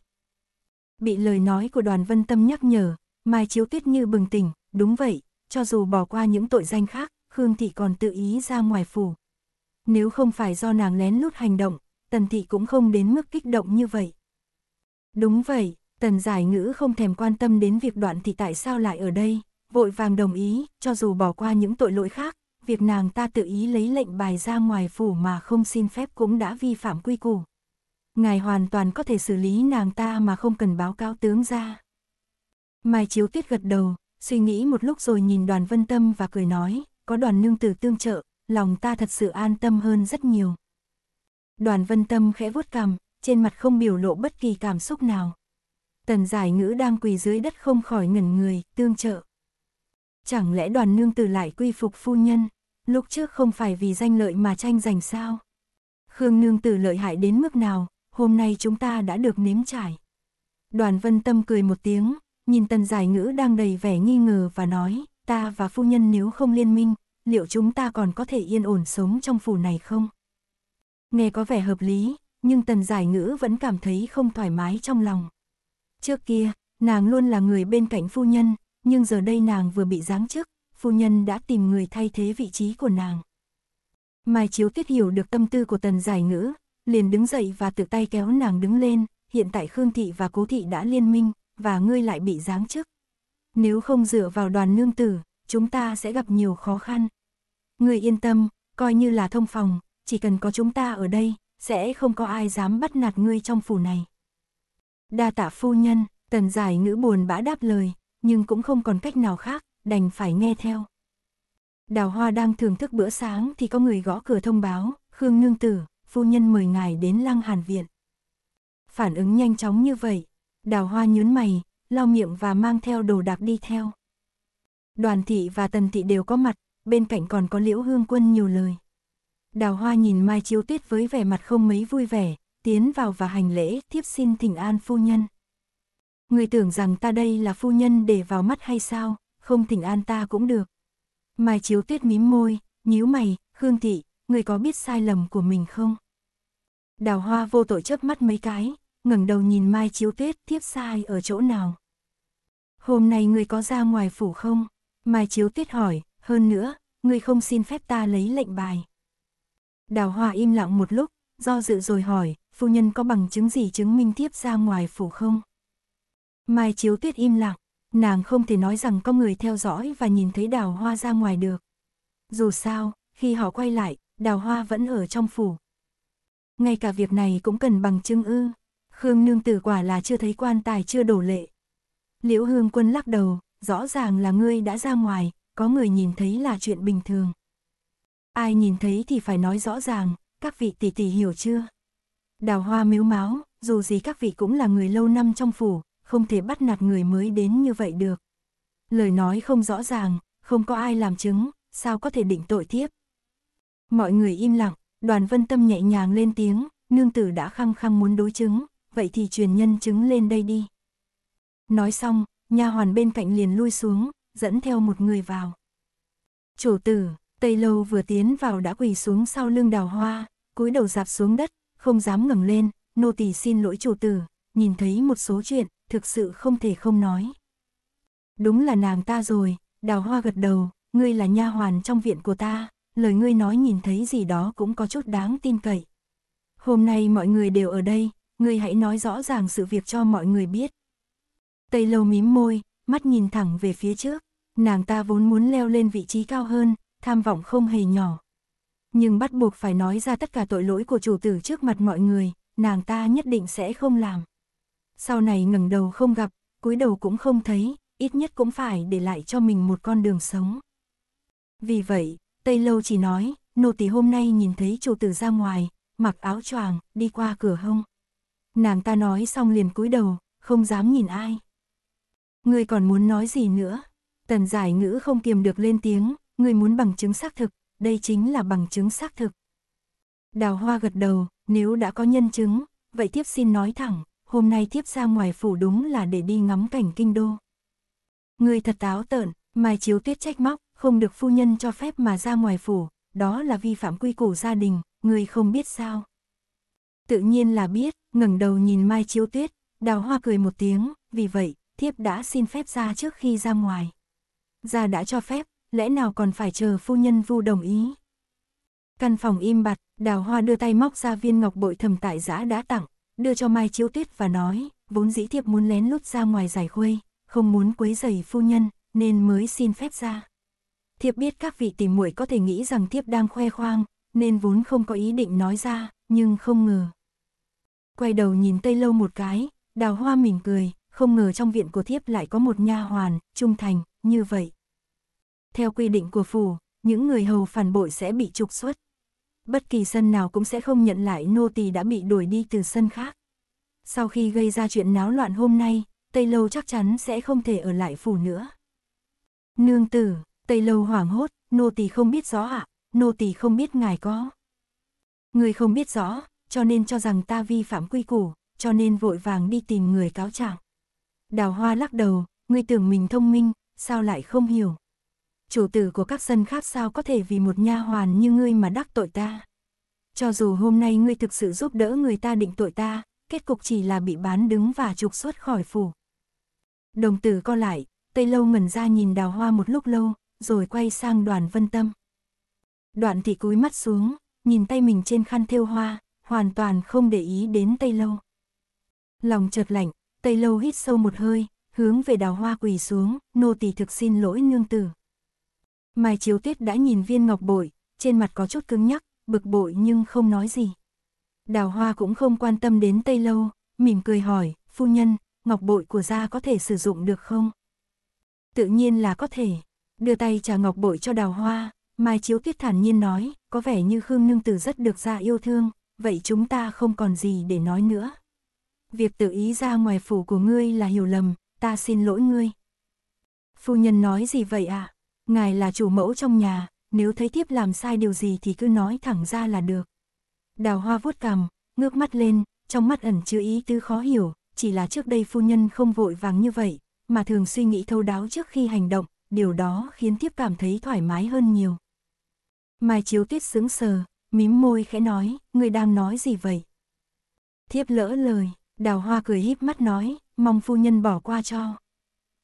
Bị lời nói của đoàn vân tâm nhắc nhở, Mai Chiếu Tuyết như bừng tỉnh, đúng vậy, cho dù bỏ qua những tội danh khác, Khương Thị còn tự ý ra ngoài phủ. Nếu không phải do nàng lén lút hành động, Tần Thị cũng không đến mức kích động như vậy. Đúng vậy, Tần giải ngữ không thèm quan tâm đến việc đoạn thì tại sao lại ở đây, vội vàng đồng ý, cho dù bỏ qua những tội lỗi khác, việc nàng ta tự ý lấy lệnh bài ra ngoài phủ mà không xin phép cũng đã vi phạm quy củ. Ngài hoàn toàn có thể xử lý nàng ta mà không cần báo cáo tướng ra. Mai Chiếu Tuyết gật đầu, suy nghĩ một lúc rồi nhìn đoàn vân tâm và cười nói, có đoàn nương tử tương trợ, lòng ta thật sự an tâm hơn rất nhiều. Đoàn vân tâm khẽ vuốt cằm, trên mặt không biểu lộ bất kỳ cảm xúc nào tần giải ngữ đang quỳ dưới đất không khỏi ngẩn người, tương trợ. Chẳng lẽ đoàn nương tử lại quy phục phu nhân, lúc trước không phải vì danh lợi mà tranh giành sao? Khương nương tử lợi hại đến mức nào, hôm nay chúng ta đã được nếm trải. Đoàn vân tâm cười một tiếng, nhìn tần giải ngữ đang đầy vẻ nghi ngờ và nói, ta và phu nhân nếu không liên minh, liệu chúng ta còn có thể yên ổn sống trong phủ này không? Nghe có vẻ hợp lý, nhưng tần giải ngữ vẫn cảm thấy không thoải mái trong lòng. Trước kia, nàng luôn là người bên cạnh phu nhân, nhưng giờ đây nàng vừa bị giáng chức, phu nhân đã tìm người thay thế vị trí của nàng. Mai Chiếu Tuyết hiểu được tâm tư của tần giải ngữ, liền đứng dậy và tự tay kéo nàng đứng lên, hiện tại Khương Thị và Cố Thị đã liên minh, và ngươi lại bị giáng chức. Nếu không dựa vào đoàn nương tử, chúng ta sẽ gặp nhiều khó khăn. Ngươi yên tâm, coi như là thông phòng, chỉ cần có chúng ta ở đây, sẽ không có ai dám bắt nạt ngươi trong phủ này. Đa tạ phu nhân, tần giải ngữ buồn bã đáp lời, nhưng cũng không còn cách nào khác, đành phải nghe theo. Đào hoa đang thưởng thức bữa sáng thì có người gõ cửa thông báo, Khương Nương Tử, phu nhân mời ngài đến lăng hàn viện. Phản ứng nhanh chóng như vậy, đào hoa nhớn mày, lau miệng và mang theo đồ đạc đi theo. Đoàn thị và tần thị đều có mặt, bên cạnh còn có liễu hương quân nhiều lời. Đào hoa nhìn Mai Chiếu Tuyết với vẻ mặt không mấy vui vẻ, tiến vào và hành lễ, tiếp xin thỉnh an phu nhân. Người tưởng rằng ta đây là phu nhân để vào mắt hay sao, không thỉnh an ta cũng được. Mai chiếu tuyết mím môi, nhíu mày, Khương Thị, người có biết sai lầm của mình không? Đào hoa vô tội chớp mắt mấy cái, ngẩng đầu nhìn Mai chiếu tuyết tiếp sai ở chỗ nào. Hôm nay người có ra ngoài phủ không? Mai chiếu tuyết hỏi, hơn nữa, người không xin phép ta lấy lệnh bài. Đào hoa im lặng một lúc, do dự rồi hỏi, phu nhân có bằng chứng gì chứng minh thiếp ra ngoài phủ không? Mai Chiếu Tuyết im lặng, nàng không thể nói rằng có người theo dõi và nhìn thấy đào hoa ra ngoài được. Dù sao, khi họ quay lại, đào hoa vẫn ở trong phủ. Ngay cả việc này cũng cần bằng chứng ư. Khương nương tử quả là chưa thấy quan tài chưa đổ lệ. Liễu hương quân lắc đầu, rõ ràng là ngươi đã ra ngoài, có người nhìn thấy là chuyện bình thường. Ai nhìn thấy thì phải nói rõ ràng, các vị tỷ tỷ hiểu chưa? Đào hoa miếu máu, dù gì các vị cũng là người lâu năm trong phủ, không thể bắt nạt người mới đến như vậy được. Lời nói không rõ ràng, không có ai làm chứng, sao có thể định tội tiếp. Mọi người im lặng, đoàn vân tâm nhẹ nhàng lên tiếng, nương tử đã khăng khăng muốn đối chứng, vậy thì truyền nhân chứng lên đây đi. Nói xong, nha hoàn bên cạnh liền lui xuống, dẫn theo một người vào. Chủ tử, Tây Lâu vừa tiến vào đã quỳ xuống sau lưng đào hoa, cúi đầu dạp xuống đất, không dám ngẩng lên, nô tỳ xin lỗi chủ tử, nhìn thấy một số chuyện, thực sự không thể không nói. Đúng là nàng ta rồi, đào hoa gật đầu, ngươi là nha hoàn trong viện của ta, lời ngươi nói nhìn thấy gì đó cũng có chút đáng tin cậy. Hôm nay mọi người đều ở đây, ngươi hãy nói rõ ràng sự việc cho mọi người biết. Tây lâu mím môi, mắt nhìn thẳng về phía trước, nàng ta vốn muốn leo lên vị trí cao hơn, tham vọng không hề nhỏ, nhưng bắt buộc phải nói ra tất cả tội lỗi của chủ tử trước mặt mọi người, nàng ta nhất định sẽ không làm. Sau này ngẩng đầu không gặp, cúi đầu cũng không thấy, ít nhất cũng phải để lại cho mình một con đường sống. Vì vậy, Tây Lâu chỉ nói, nô tỳ hôm nay nhìn thấy chủ tử ra ngoài, mặc áo choàng, đi qua cửa hông. Nàng ta nói xong liền cúi đầu, không dám nhìn ai. Ngươi còn muốn nói gì nữa? Tần giải ngữ không kiềm được lên tiếng, ngươi muốn bằng chứng xác thực, đây chính là bằng chứng xác thực. Đào Hoa gật đầu, nếu đã có nhân chứng, vậy tiếp xin nói thẳng, hôm nay tiếp ra ngoài phủ đúng là để đi ngắm cảnh kinh đô. Người thật táo tợn, Mai Chiếu Tuyết trách móc, không được phu nhân cho phép mà ra ngoài phủ, đó là vi phạm quy củ gia đình, người không biết sao. Tự nhiên là biết, ngẩng đầu nhìn Mai Chiếu Tuyết, đào hoa cười một tiếng, vì vậy, thiếp đã xin phép ra trước khi ra ngoài. Gia đã cho phép, lẽ nào còn phải chờ phu nhân vu đồng ý. Căn phòng im bặt, đào hoa đưa tay móc ra viên ngọc bội thầm tại giã đã tặng, đưa cho Mai Chiếu Tuyết và nói, vốn dĩ thiệp muốn lén lút ra ngoài giải khuây, không muốn quấy rầy phu nhân, nên mới xin phép ra. Thiệp biết các vị tìm muội có thể nghĩ rằng thiệp đang khoe khoang, nên vốn không có ý định nói ra, nhưng không ngờ. Quay đầu nhìn Tây Lâu một cái, đào hoa mỉm cười, không ngờ trong viện của thiếp lại có một nha hoàn, trung thành, như vậy. Theo quy định của phủ, những người hầu phản bội sẽ bị trục xuất. Bất kỳ sân nào cũng sẽ không nhận lại nô tỳ đã bị đuổi đi từ sân khác. Sau khi gây ra chuyện náo loạn hôm nay, Tây Lâu chắc chắn sẽ không thể ở lại phủ nữa. Nương tử, Tây Lâu hoảng hốt, nô tỳ không biết rõ ạ, à, nô tỳ không biết ngài có. Người không biết rõ, cho nên cho rằng ta vi phạm quy củ, cho nên vội vàng đi tìm người cáo trạng. Đào hoa lắc đầu, ngươi tưởng mình thông minh, sao lại không hiểu chủ tử của các dân khác sao có thể vì một nha hoàn như ngươi mà đắc tội ta. Cho dù hôm nay ngươi thực sự giúp đỡ người ta định tội ta, kết cục chỉ là bị bán đứng và trục xuất khỏi phủ. Đồng tử co lại, Tây Lâu ngẩn ra nhìn đào hoa một lúc lâu, rồi quay sang đoàn vân tâm. Đoạn thị cúi mắt xuống, nhìn tay mình trên khăn thêu hoa, hoàn toàn không để ý đến Tây Lâu. Lòng chợt lạnh, Tây Lâu hít sâu một hơi, hướng về đào hoa quỳ xuống, nô tỳ thực xin lỗi nương tử. Mai Chiếu tiết đã nhìn viên ngọc bội, trên mặt có chút cứng nhắc, bực bội nhưng không nói gì. Đào Hoa cũng không quan tâm đến Tây Lâu, mỉm cười hỏi, phu nhân, ngọc bội của gia có thể sử dụng được không? Tự nhiên là có thể. Đưa tay trả ngọc bội cho Đào Hoa, Mai Chiếu tiết thản nhiên nói, có vẻ như Khương Nương Tử rất được gia yêu thương, vậy chúng ta không còn gì để nói nữa. Việc tự ý ra ngoài phủ của ngươi là hiểu lầm, ta xin lỗi ngươi. Phu nhân nói gì vậy ạ? À? Ngài là chủ mẫu trong nhà, nếu thấy thiếp làm sai điều gì thì cứ nói thẳng ra là được. Đào hoa vuốt cằm, ngước mắt lên, trong mắt ẩn chứa ý tứ khó hiểu, chỉ là trước đây phu nhân không vội vàng như vậy, mà thường suy nghĩ thấu đáo trước khi hành động, điều đó khiến thiếp cảm thấy thoải mái hơn nhiều. Mai chiếu tuyết sướng sờ, mím môi khẽ nói, người đang nói gì vậy? Thiếp lỡ lời, đào hoa cười híp mắt nói, mong phu nhân bỏ qua cho.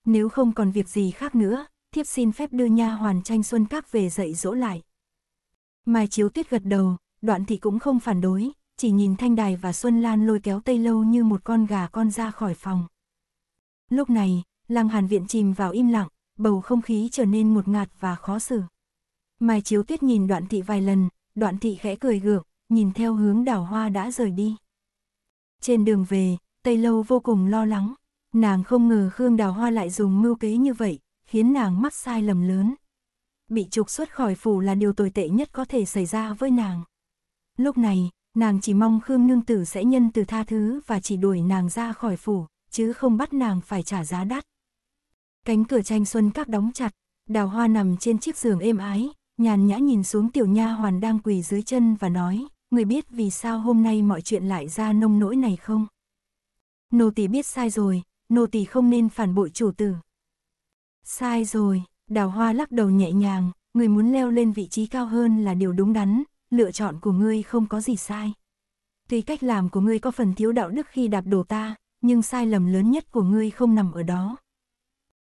Nếu không còn việc gì khác nữa, thiếp xin phép đưa nha hoàn tranh xuân các về dạy dỗ lại. Mai chiếu tuyết gật đầu, đoạn thị cũng không phản đối, chỉ nhìn thanh đài và xuân lan lôi kéo tây lâu như một con gà con ra khỏi phòng. Lúc này, lăng hàn viện chìm vào im lặng, bầu không khí trở nên một ngạt và khó xử. Mai chiếu tuyết nhìn đoạn thị vài lần, đoạn thị khẽ cười gượng, nhìn theo hướng đảo hoa đã rời đi. Trên đường về, Tây Lâu vô cùng lo lắng, nàng không ngờ Khương Đào Hoa lại dùng mưu kế như vậy, khiến nàng mắc sai lầm lớn. Bị trục xuất khỏi phủ là điều tồi tệ nhất có thể xảy ra với nàng. Lúc này, nàng chỉ mong Khương Nương Tử sẽ nhân từ tha thứ và chỉ đuổi nàng ra khỏi phủ, chứ không bắt nàng phải trả giá đắt. Cánh cửa tranh xuân các đóng chặt, đào hoa nằm trên chiếc giường êm ái, nhàn nhã nhìn xuống tiểu nha hoàn đang quỳ dưới chân và nói, người biết vì sao hôm nay mọi chuyện lại ra nông nỗi này không? Nô tỳ biết sai rồi, nô tỳ không nên phản bội chủ tử. Sai rồi, đào hoa lắc đầu nhẹ nhàng, người muốn leo lên vị trí cao hơn là điều đúng đắn, lựa chọn của ngươi không có gì sai. Tuy cách làm của ngươi có phần thiếu đạo đức khi đạp đổ ta, nhưng sai lầm lớn nhất của ngươi không nằm ở đó.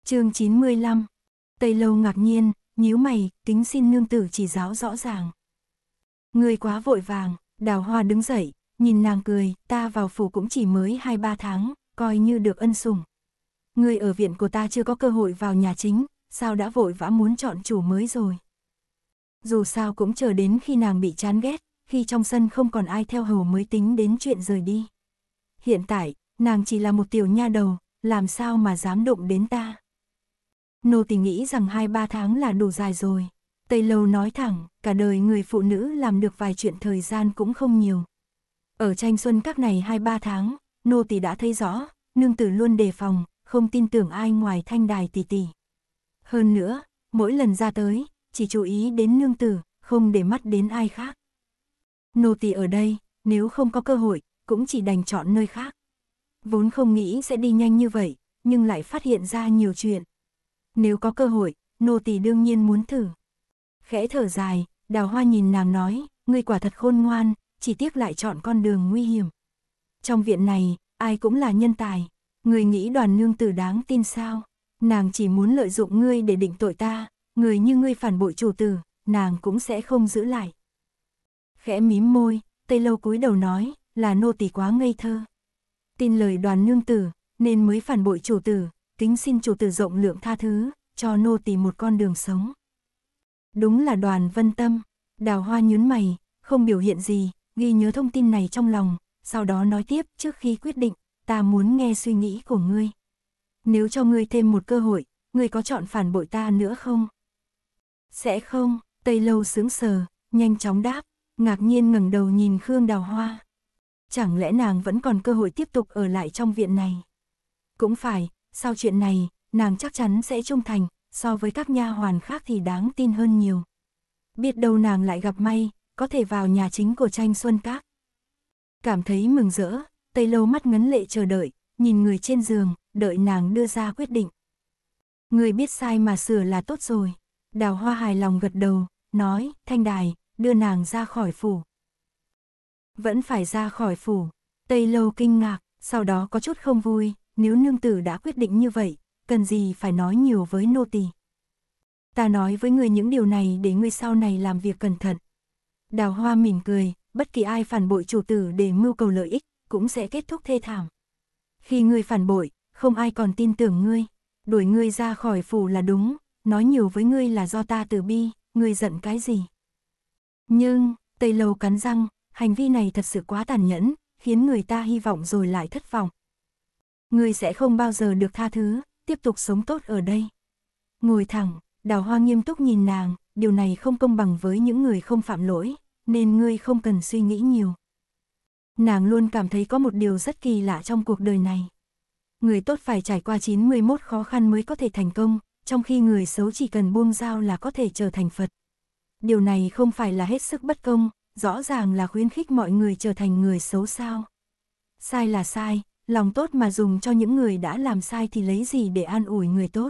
chương 95 Tây Lâu ngạc nhiên, nhíu mày, kính xin nương tử chỉ giáo rõ ràng. Ngươi quá vội vàng, đào hoa đứng dậy, nhìn nàng cười, ta vào phủ cũng chỉ mới 2-3 tháng, coi như được ân sủng ngươi ở viện của ta chưa có cơ hội vào nhà chính, sao đã vội vã muốn chọn chủ mới rồi. Dù sao cũng chờ đến khi nàng bị chán ghét, khi trong sân không còn ai theo hầu mới tính đến chuyện rời đi. Hiện tại, nàng chỉ là một tiểu nha đầu, làm sao mà dám động đến ta. Nô tỳ nghĩ rằng hai ba tháng là đủ dài rồi. Tây Lâu nói thẳng, cả đời người phụ nữ làm được vài chuyện thời gian cũng không nhiều. Ở tranh xuân các này hai ba tháng, nô tỳ đã thấy rõ, nương tử luôn đề phòng, không tin tưởng ai ngoài thanh đài tỷ tỷ. Hơn nữa, mỗi lần ra tới, chỉ chú ý đến nương tử, không để mắt đến ai khác. Nô tỳ ở đây, nếu không có cơ hội, cũng chỉ đành chọn nơi khác. Vốn không nghĩ sẽ đi nhanh như vậy, nhưng lại phát hiện ra nhiều chuyện. Nếu có cơ hội, nô tỳ đương nhiên muốn thử. Khẽ thở dài, đào hoa nhìn nàng nói, người quả thật khôn ngoan, chỉ tiếc lại chọn con đường nguy hiểm. Trong viện này, ai cũng là nhân tài. Người nghĩ đoàn nương tử đáng tin sao? Nàng chỉ muốn lợi dụng ngươi để định tội ta, người như ngươi phản bội chủ tử, nàng cũng sẽ không giữ lại. Khẽ mím môi, tây lâu cúi đầu nói, là nô tỳ quá ngây thơ. Tin lời đoàn nương tử, nên mới phản bội chủ tử, kính xin chủ tử rộng lượng tha thứ, cho nô tỳ một con đường sống. Đúng là đoàn vân tâm, đào hoa nhún mày, không biểu hiện gì, ghi nhớ thông tin này trong lòng, sau đó nói tiếp trước khi quyết định ta muốn nghe suy nghĩ của ngươi. Nếu cho ngươi thêm một cơ hội, ngươi có chọn phản bội ta nữa không? Sẽ không, Tây Lâu sướng sờ, nhanh chóng đáp, ngạc nhiên ngẩng đầu nhìn Khương Đào Hoa. Chẳng lẽ nàng vẫn còn cơ hội tiếp tục ở lại trong viện này? Cũng phải, sau chuyện này, nàng chắc chắn sẽ trung thành, so với các nha hoàn khác thì đáng tin hơn nhiều. Biết đâu nàng lại gặp may, có thể vào nhà chính của tranh Xuân Các. Cảm thấy mừng rỡ, Tây Lâu mắt ngấn lệ chờ đợi, nhìn người trên giường, đợi nàng đưa ra quyết định. Người biết sai mà sửa là tốt rồi. Đào hoa hài lòng gật đầu, nói, thanh đài, đưa nàng ra khỏi phủ. Vẫn phải ra khỏi phủ. Tây Lâu kinh ngạc, sau đó có chút không vui, nếu nương tử đã quyết định như vậy, cần gì phải nói nhiều với nô tỳ. Ta nói với người những điều này để người sau này làm việc cẩn thận. Đào hoa mỉm cười, bất kỳ ai phản bội chủ tử để mưu cầu lợi ích cũng sẽ kết thúc thê thảm. Khi ngươi phản bội, không ai còn tin tưởng ngươi, đuổi ngươi ra khỏi phủ là đúng, nói nhiều với ngươi là do ta từ bi, ngươi giận cái gì. Nhưng, Tây Lâu cắn răng, hành vi này thật sự quá tàn nhẫn, khiến người ta hy vọng rồi lại thất vọng. Ngươi sẽ không bao giờ được tha thứ, tiếp tục sống tốt ở đây. Ngồi thẳng, đào hoa nghiêm túc nhìn nàng, điều này không công bằng với những người không phạm lỗi, nên ngươi không cần suy nghĩ nhiều. Nàng luôn cảm thấy có một điều rất kỳ lạ trong cuộc đời này. Người tốt phải trải qua 91 khó khăn mới có thể thành công, trong khi người xấu chỉ cần buông dao là có thể trở thành Phật. Điều này không phải là hết sức bất công, rõ ràng là khuyến khích mọi người trở thành người xấu sao. Sai là sai, lòng tốt mà dùng cho những người đã làm sai thì lấy gì để an ủi người tốt.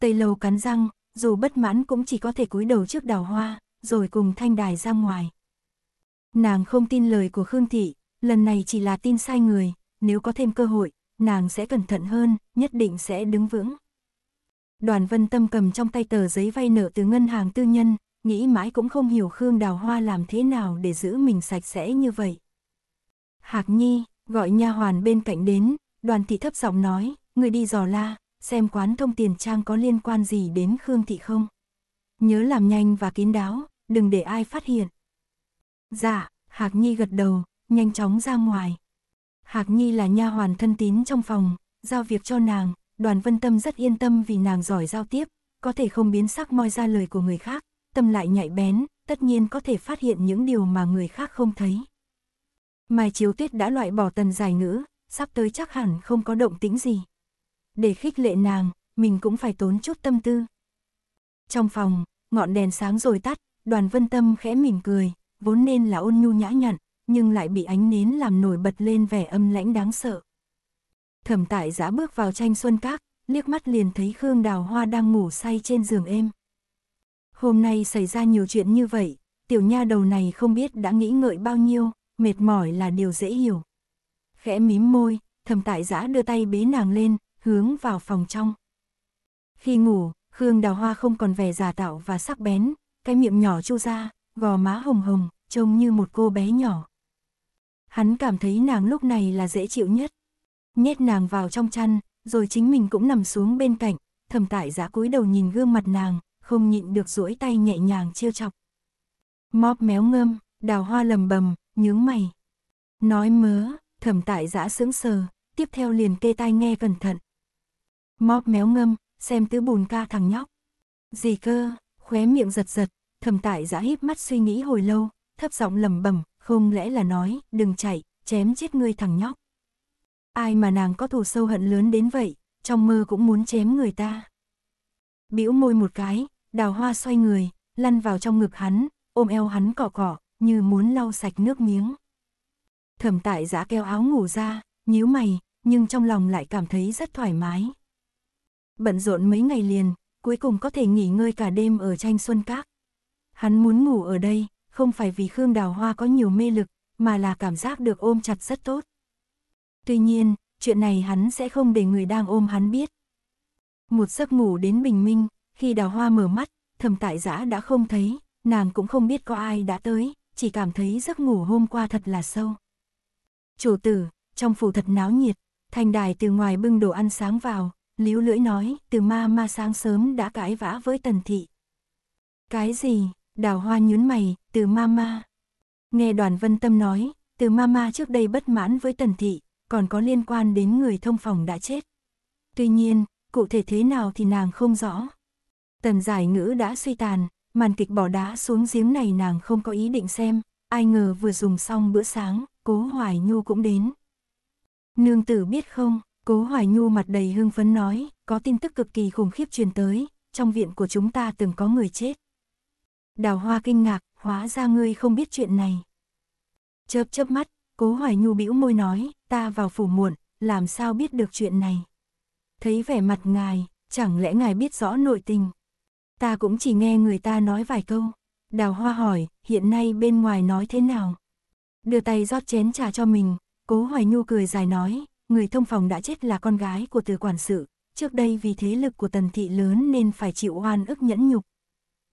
Tây lầu cắn răng, dù bất mãn cũng chỉ có thể cúi đầu trước đào hoa, rồi cùng thanh đài ra ngoài. Nàng không tin lời của Khương Thị, lần này chỉ là tin sai người, nếu có thêm cơ hội, nàng sẽ cẩn thận hơn, nhất định sẽ đứng vững. Đoàn vân tâm cầm trong tay tờ giấy vay nợ từ ngân hàng tư nhân, nghĩ mãi cũng không hiểu Khương Đào Hoa làm thế nào để giữ mình sạch sẽ như vậy. Hạc Nhi, gọi nha hoàn bên cạnh đến, đoàn thị thấp giọng nói, người đi dò la, xem quán thông tiền trang có liên quan gì đến Khương Thị không. Nhớ làm nhanh và kín đáo, đừng để ai phát hiện. Dạ, Hạc Nhi gật đầu, nhanh chóng ra ngoài. Hạc Nhi là nha hoàn thân tín trong phòng, giao việc cho nàng, đoàn vân tâm rất yên tâm vì nàng giỏi giao tiếp, có thể không biến sắc moi ra lời của người khác, tâm lại nhạy bén, tất nhiên có thể phát hiện những điều mà người khác không thấy. Mai Chiếu Tuyết đã loại bỏ tần giải ngữ, sắp tới chắc hẳn không có động tĩnh gì. Để khích lệ nàng, mình cũng phải tốn chút tâm tư. Trong phòng, ngọn đèn sáng rồi tắt, đoàn vân tâm khẽ mỉm cười, vốn nên là ôn nhu nhã nhặn, nhưng lại bị ánh nến làm nổi bật lên vẻ âm lãnh đáng sợ. Thẩm tại giã bước vào tranh xuân các, liếc mắt liền thấy Khương Đào Hoa đang ngủ say trên giường êm. Hôm nay xảy ra nhiều chuyện như vậy, tiểu nha đầu này không biết đã nghĩ ngợi bao nhiêu, mệt mỏi là điều dễ hiểu. Khẽ mím môi, thẩm tại giã đưa tay bế nàng lên, hướng vào phòng trong. Khi ngủ, Khương Đào Hoa không còn vẻ giả tạo và sắc bén, cái miệng nhỏ chu ra, gò má hồng hồng, trông như một cô bé nhỏ. Hắn cảm thấy nàng lúc này là dễ chịu nhất. Nhét nàng vào trong chăn, rồi chính mình cũng nằm xuống bên cạnh, thầm tại giã cúi đầu nhìn gương mặt nàng, không nhịn được duỗi tay nhẹ nhàng trêu chọc. Móp méo ngâm, đào hoa lầm bầm, nhướng mày. Nói mớ, thầm tại giã sững sờ, tiếp theo liền kê tai nghe cẩn thận. Móp méo ngâm, xem tứ bùn ca thằng nhóc. Gì cơ, khóe miệng giật giật, Thẩm tại giã híp mắt suy nghĩ hồi lâu, thấp giọng lầm bầm, không lẽ là nói, đừng chạy, chém chết ngươi thằng nhóc. Ai mà nàng có thù sâu hận lớn đến vậy, trong mơ cũng muốn chém người ta. Bĩu môi một cái, đào hoa xoay người, lăn vào trong ngực hắn, ôm eo hắn cọ cọ, như muốn lau sạch nước miếng. Thẩm tại giã kéo áo ngủ ra, nhíu mày, nhưng trong lòng lại cảm thấy rất thoải mái. Bận rộn mấy ngày liền, cuối cùng có thể nghỉ ngơi cả đêm ở tranh xuân các. Hắn muốn ngủ ở đây, không phải vì Khương Đào Hoa có nhiều mê lực, mà là cảm giác được ôm chặt rất tốt. Tuy nhiên, chuyện này hắn sẽ không để người đang ôm hắn biết. Một giấc ngủ đến bình minh, khi Đào Hoa mở mắt, thầm tại giã đã không thấy, nàng cũng không biết có ai đã tới, chỉ cảm thấy giấc ngủ hôm qua thật là sâu. Chủ tử, trong phủ thật náo nhiệt, thành đài từ ngoài bưng đồ ăn sáng vào, líu lưỡi nói, từ ma ma sáng sớm đã cãi vã với tần thị. Cái gì, Đào hoa nhún mày, từ mama. Nghe đoàn vân tâm nói, từ mama trước đây bất mãn với tần thị, còn có liên quan đến người thông phòng đã chết. Tuy nhiên, cụ thể thế nào thì nàng không rõ. Tần giải ngữ đã suy tàn, màn kịch bỏ đá xuống giếng này nàng không có ý định xem, ai ngờ vừa dùng xong bữa sáng, cố Hoài Nhu cũng đến. Nương tử biết không, cố Hoài Nhu mặt đầy hưng phấn nói, có tin tức cực kỳ khủng khiếp truyền tới, trong viện của chúng ta từng có người chết. Đào hoa kinh ngạc, hóa ra ngươi không biết chuyện này. Chớp chớp mắt, cố hoài nhu bĩu môi nói, ta vào phủ muộn, làm sao biết được chuyện này. Thấy vẻ mặt ngài, chẳng lẽ ngài biết rõ nội tình. Ta cũng chỉ nghe người ta nói vài câu. Đào hoa hỏi, hiện nay bên ngoài nói thế nào? Đưa tay rót chén trà cho mình, cố hoài nhu cười dài nói, người thông phòng đã chết là con gái của từ quản sự, trước đây vì thế lực của tần thị lớn nên phải chịu oan ức nhẫn nhục,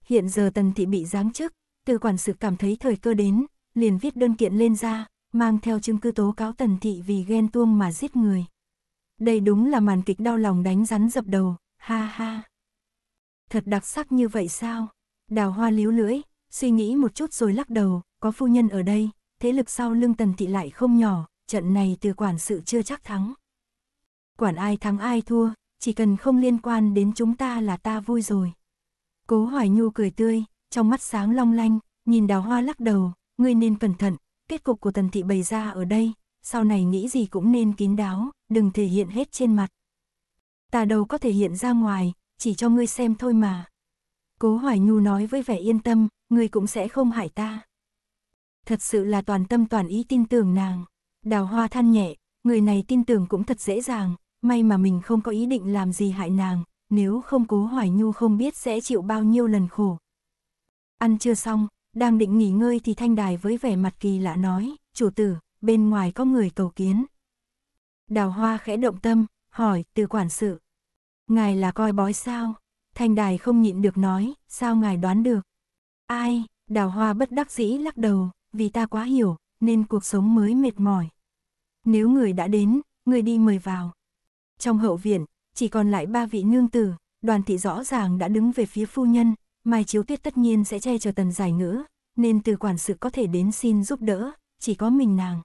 Hiện giờ Tần Thị bị giáng chức, từ quản sự cảm thấy thời cơ đến, liền viết đơn kiện lên ra, mang theo chứng cứ tố cáo Tần Thị vì ghen tuông mà giết người. Đây đúng là màn kịch đau lòng đánh rắn dập đầu, ha ha. Thật đặc sắc như vậy sao? Đào hoa líu lưỡi, suy nghĩ một chút rồi lắc đầu, có phu nhân ở đây, thế lực sau lưng Tần Thị lại không nhỏ, trận này từ quản sự chưa chắc thắng. Quản ai thắng ai thua, chỉ cần không liên quan đến chúng ta là ta vui rồi. Cố Hoài Nhu cười tươi, trong mắt sáng long lanh, nhìn đào hoa lắc đầu, ngươi nên cẩn thận, kết cục của tần thị bày ra ở đây, sau này nghĩ gì cũng nên kín đáo, đừng thể hiện hết trên mặt. Ta đâu có thể hiện ra ngoài, chỉ cho ngươi xem thôi mà. Cố Hoài Nhu nói với vẻ yên tâm, ngươi cũng sẽ không hại ta. Thật sự là toàn tâm toàn ý tin tưởng nàng. Đào hoa than nhẹ, người này tin tưởng cũng thật dễ dàng, may mà mình không có ý định làm gì hại nàng, nếu không cố hoài nhu không biết sẽ chịu bao nhiêu lần khổ. Ăn chưa xong, đang định nghỉ ngơi thì thanh đài với vẻ mặt kỳ lạ nói, chủ tử, bên ngoài có người cầu kiến. Đào hoa khẽ động tâm, hỏi, từ quản sự. Ngài là coi bói sao? Thanh đài không nhịn được nói, sao ngài đoán được? Ai, đào hoa bất đắc dĩ lắc đầu, vì ta quá hiểu, nên cuộc sống mới mệt mỏi. Nếu người đã đến, người đi mời vào. Trong hậu viện, chỉ còn lại ba vị nương tử, đoàn thị rõ ràng đã đứng về phía phu nhân, Mai Chiếu Tuyết tất nhiên sẽ che cho tần giải ngữ, nên từ quản sự có thể đến xin giúp đỡ, chỉ có mình nàng.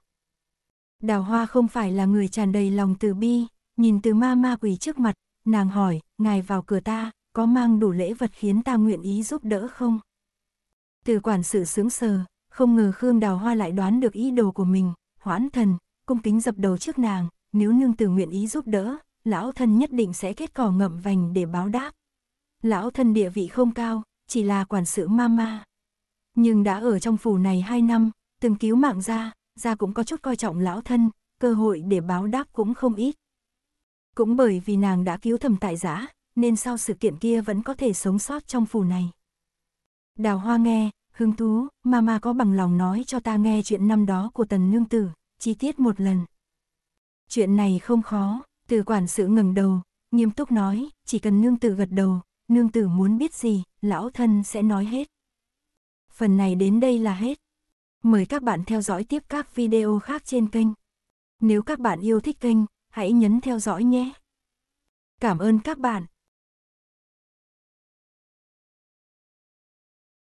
Đào Hoa không phải là người tràn đầy lòng từ bi, nhìn từ ma ma quỳ trước mặt, nàng hỏi, ngài vào cửa ta, có mang đủ lễ vật khiến ta nguyện ý giúp đỡ không? Từ quản sự sướng sờ, không ngờ Khương Đào Hoa lại đoán được ý đồ của mình, hoãn thần, cung kính dập đầu trước nàng, nếu nương tử nguyện ý giúp đỡ, lão thân nhất định sẽ kết cỏ ngậm vành để báo đáp. Lão thân địa vị không cao, chỉ là quản sự mama. Nhưng đã ở trong phủ này hai năm, từng cứu mạng ra, ra cũng có chút coi trọng lão thân, cơ hội để báo đáp cũng không ít. Cũng bởi vì nàng đã cứu thầm tại giã, nên sau sự kiện kia vẫn có thể sống sót trong phủ này. Đào hoa nghe, hứng thú, mama có bằng lòng nói cho ta nghe chuyện năm đó của tần nương tử, chi tiết một lần. Chuyện này không khó, từ quản sự ngẩng đầu, nghiêm túc nói, chỉ cần nương tử gật đầu, nương tử muốn biết gì, lão thân sẽ nói hết. Phần này đến đây là hết. Mời các bạn theo dõi tiếp các video khác trên kênh. Nếu các bạn yêu thích kênh, hãy nhấn theo dõi nhé. Cảm ơn các bạn.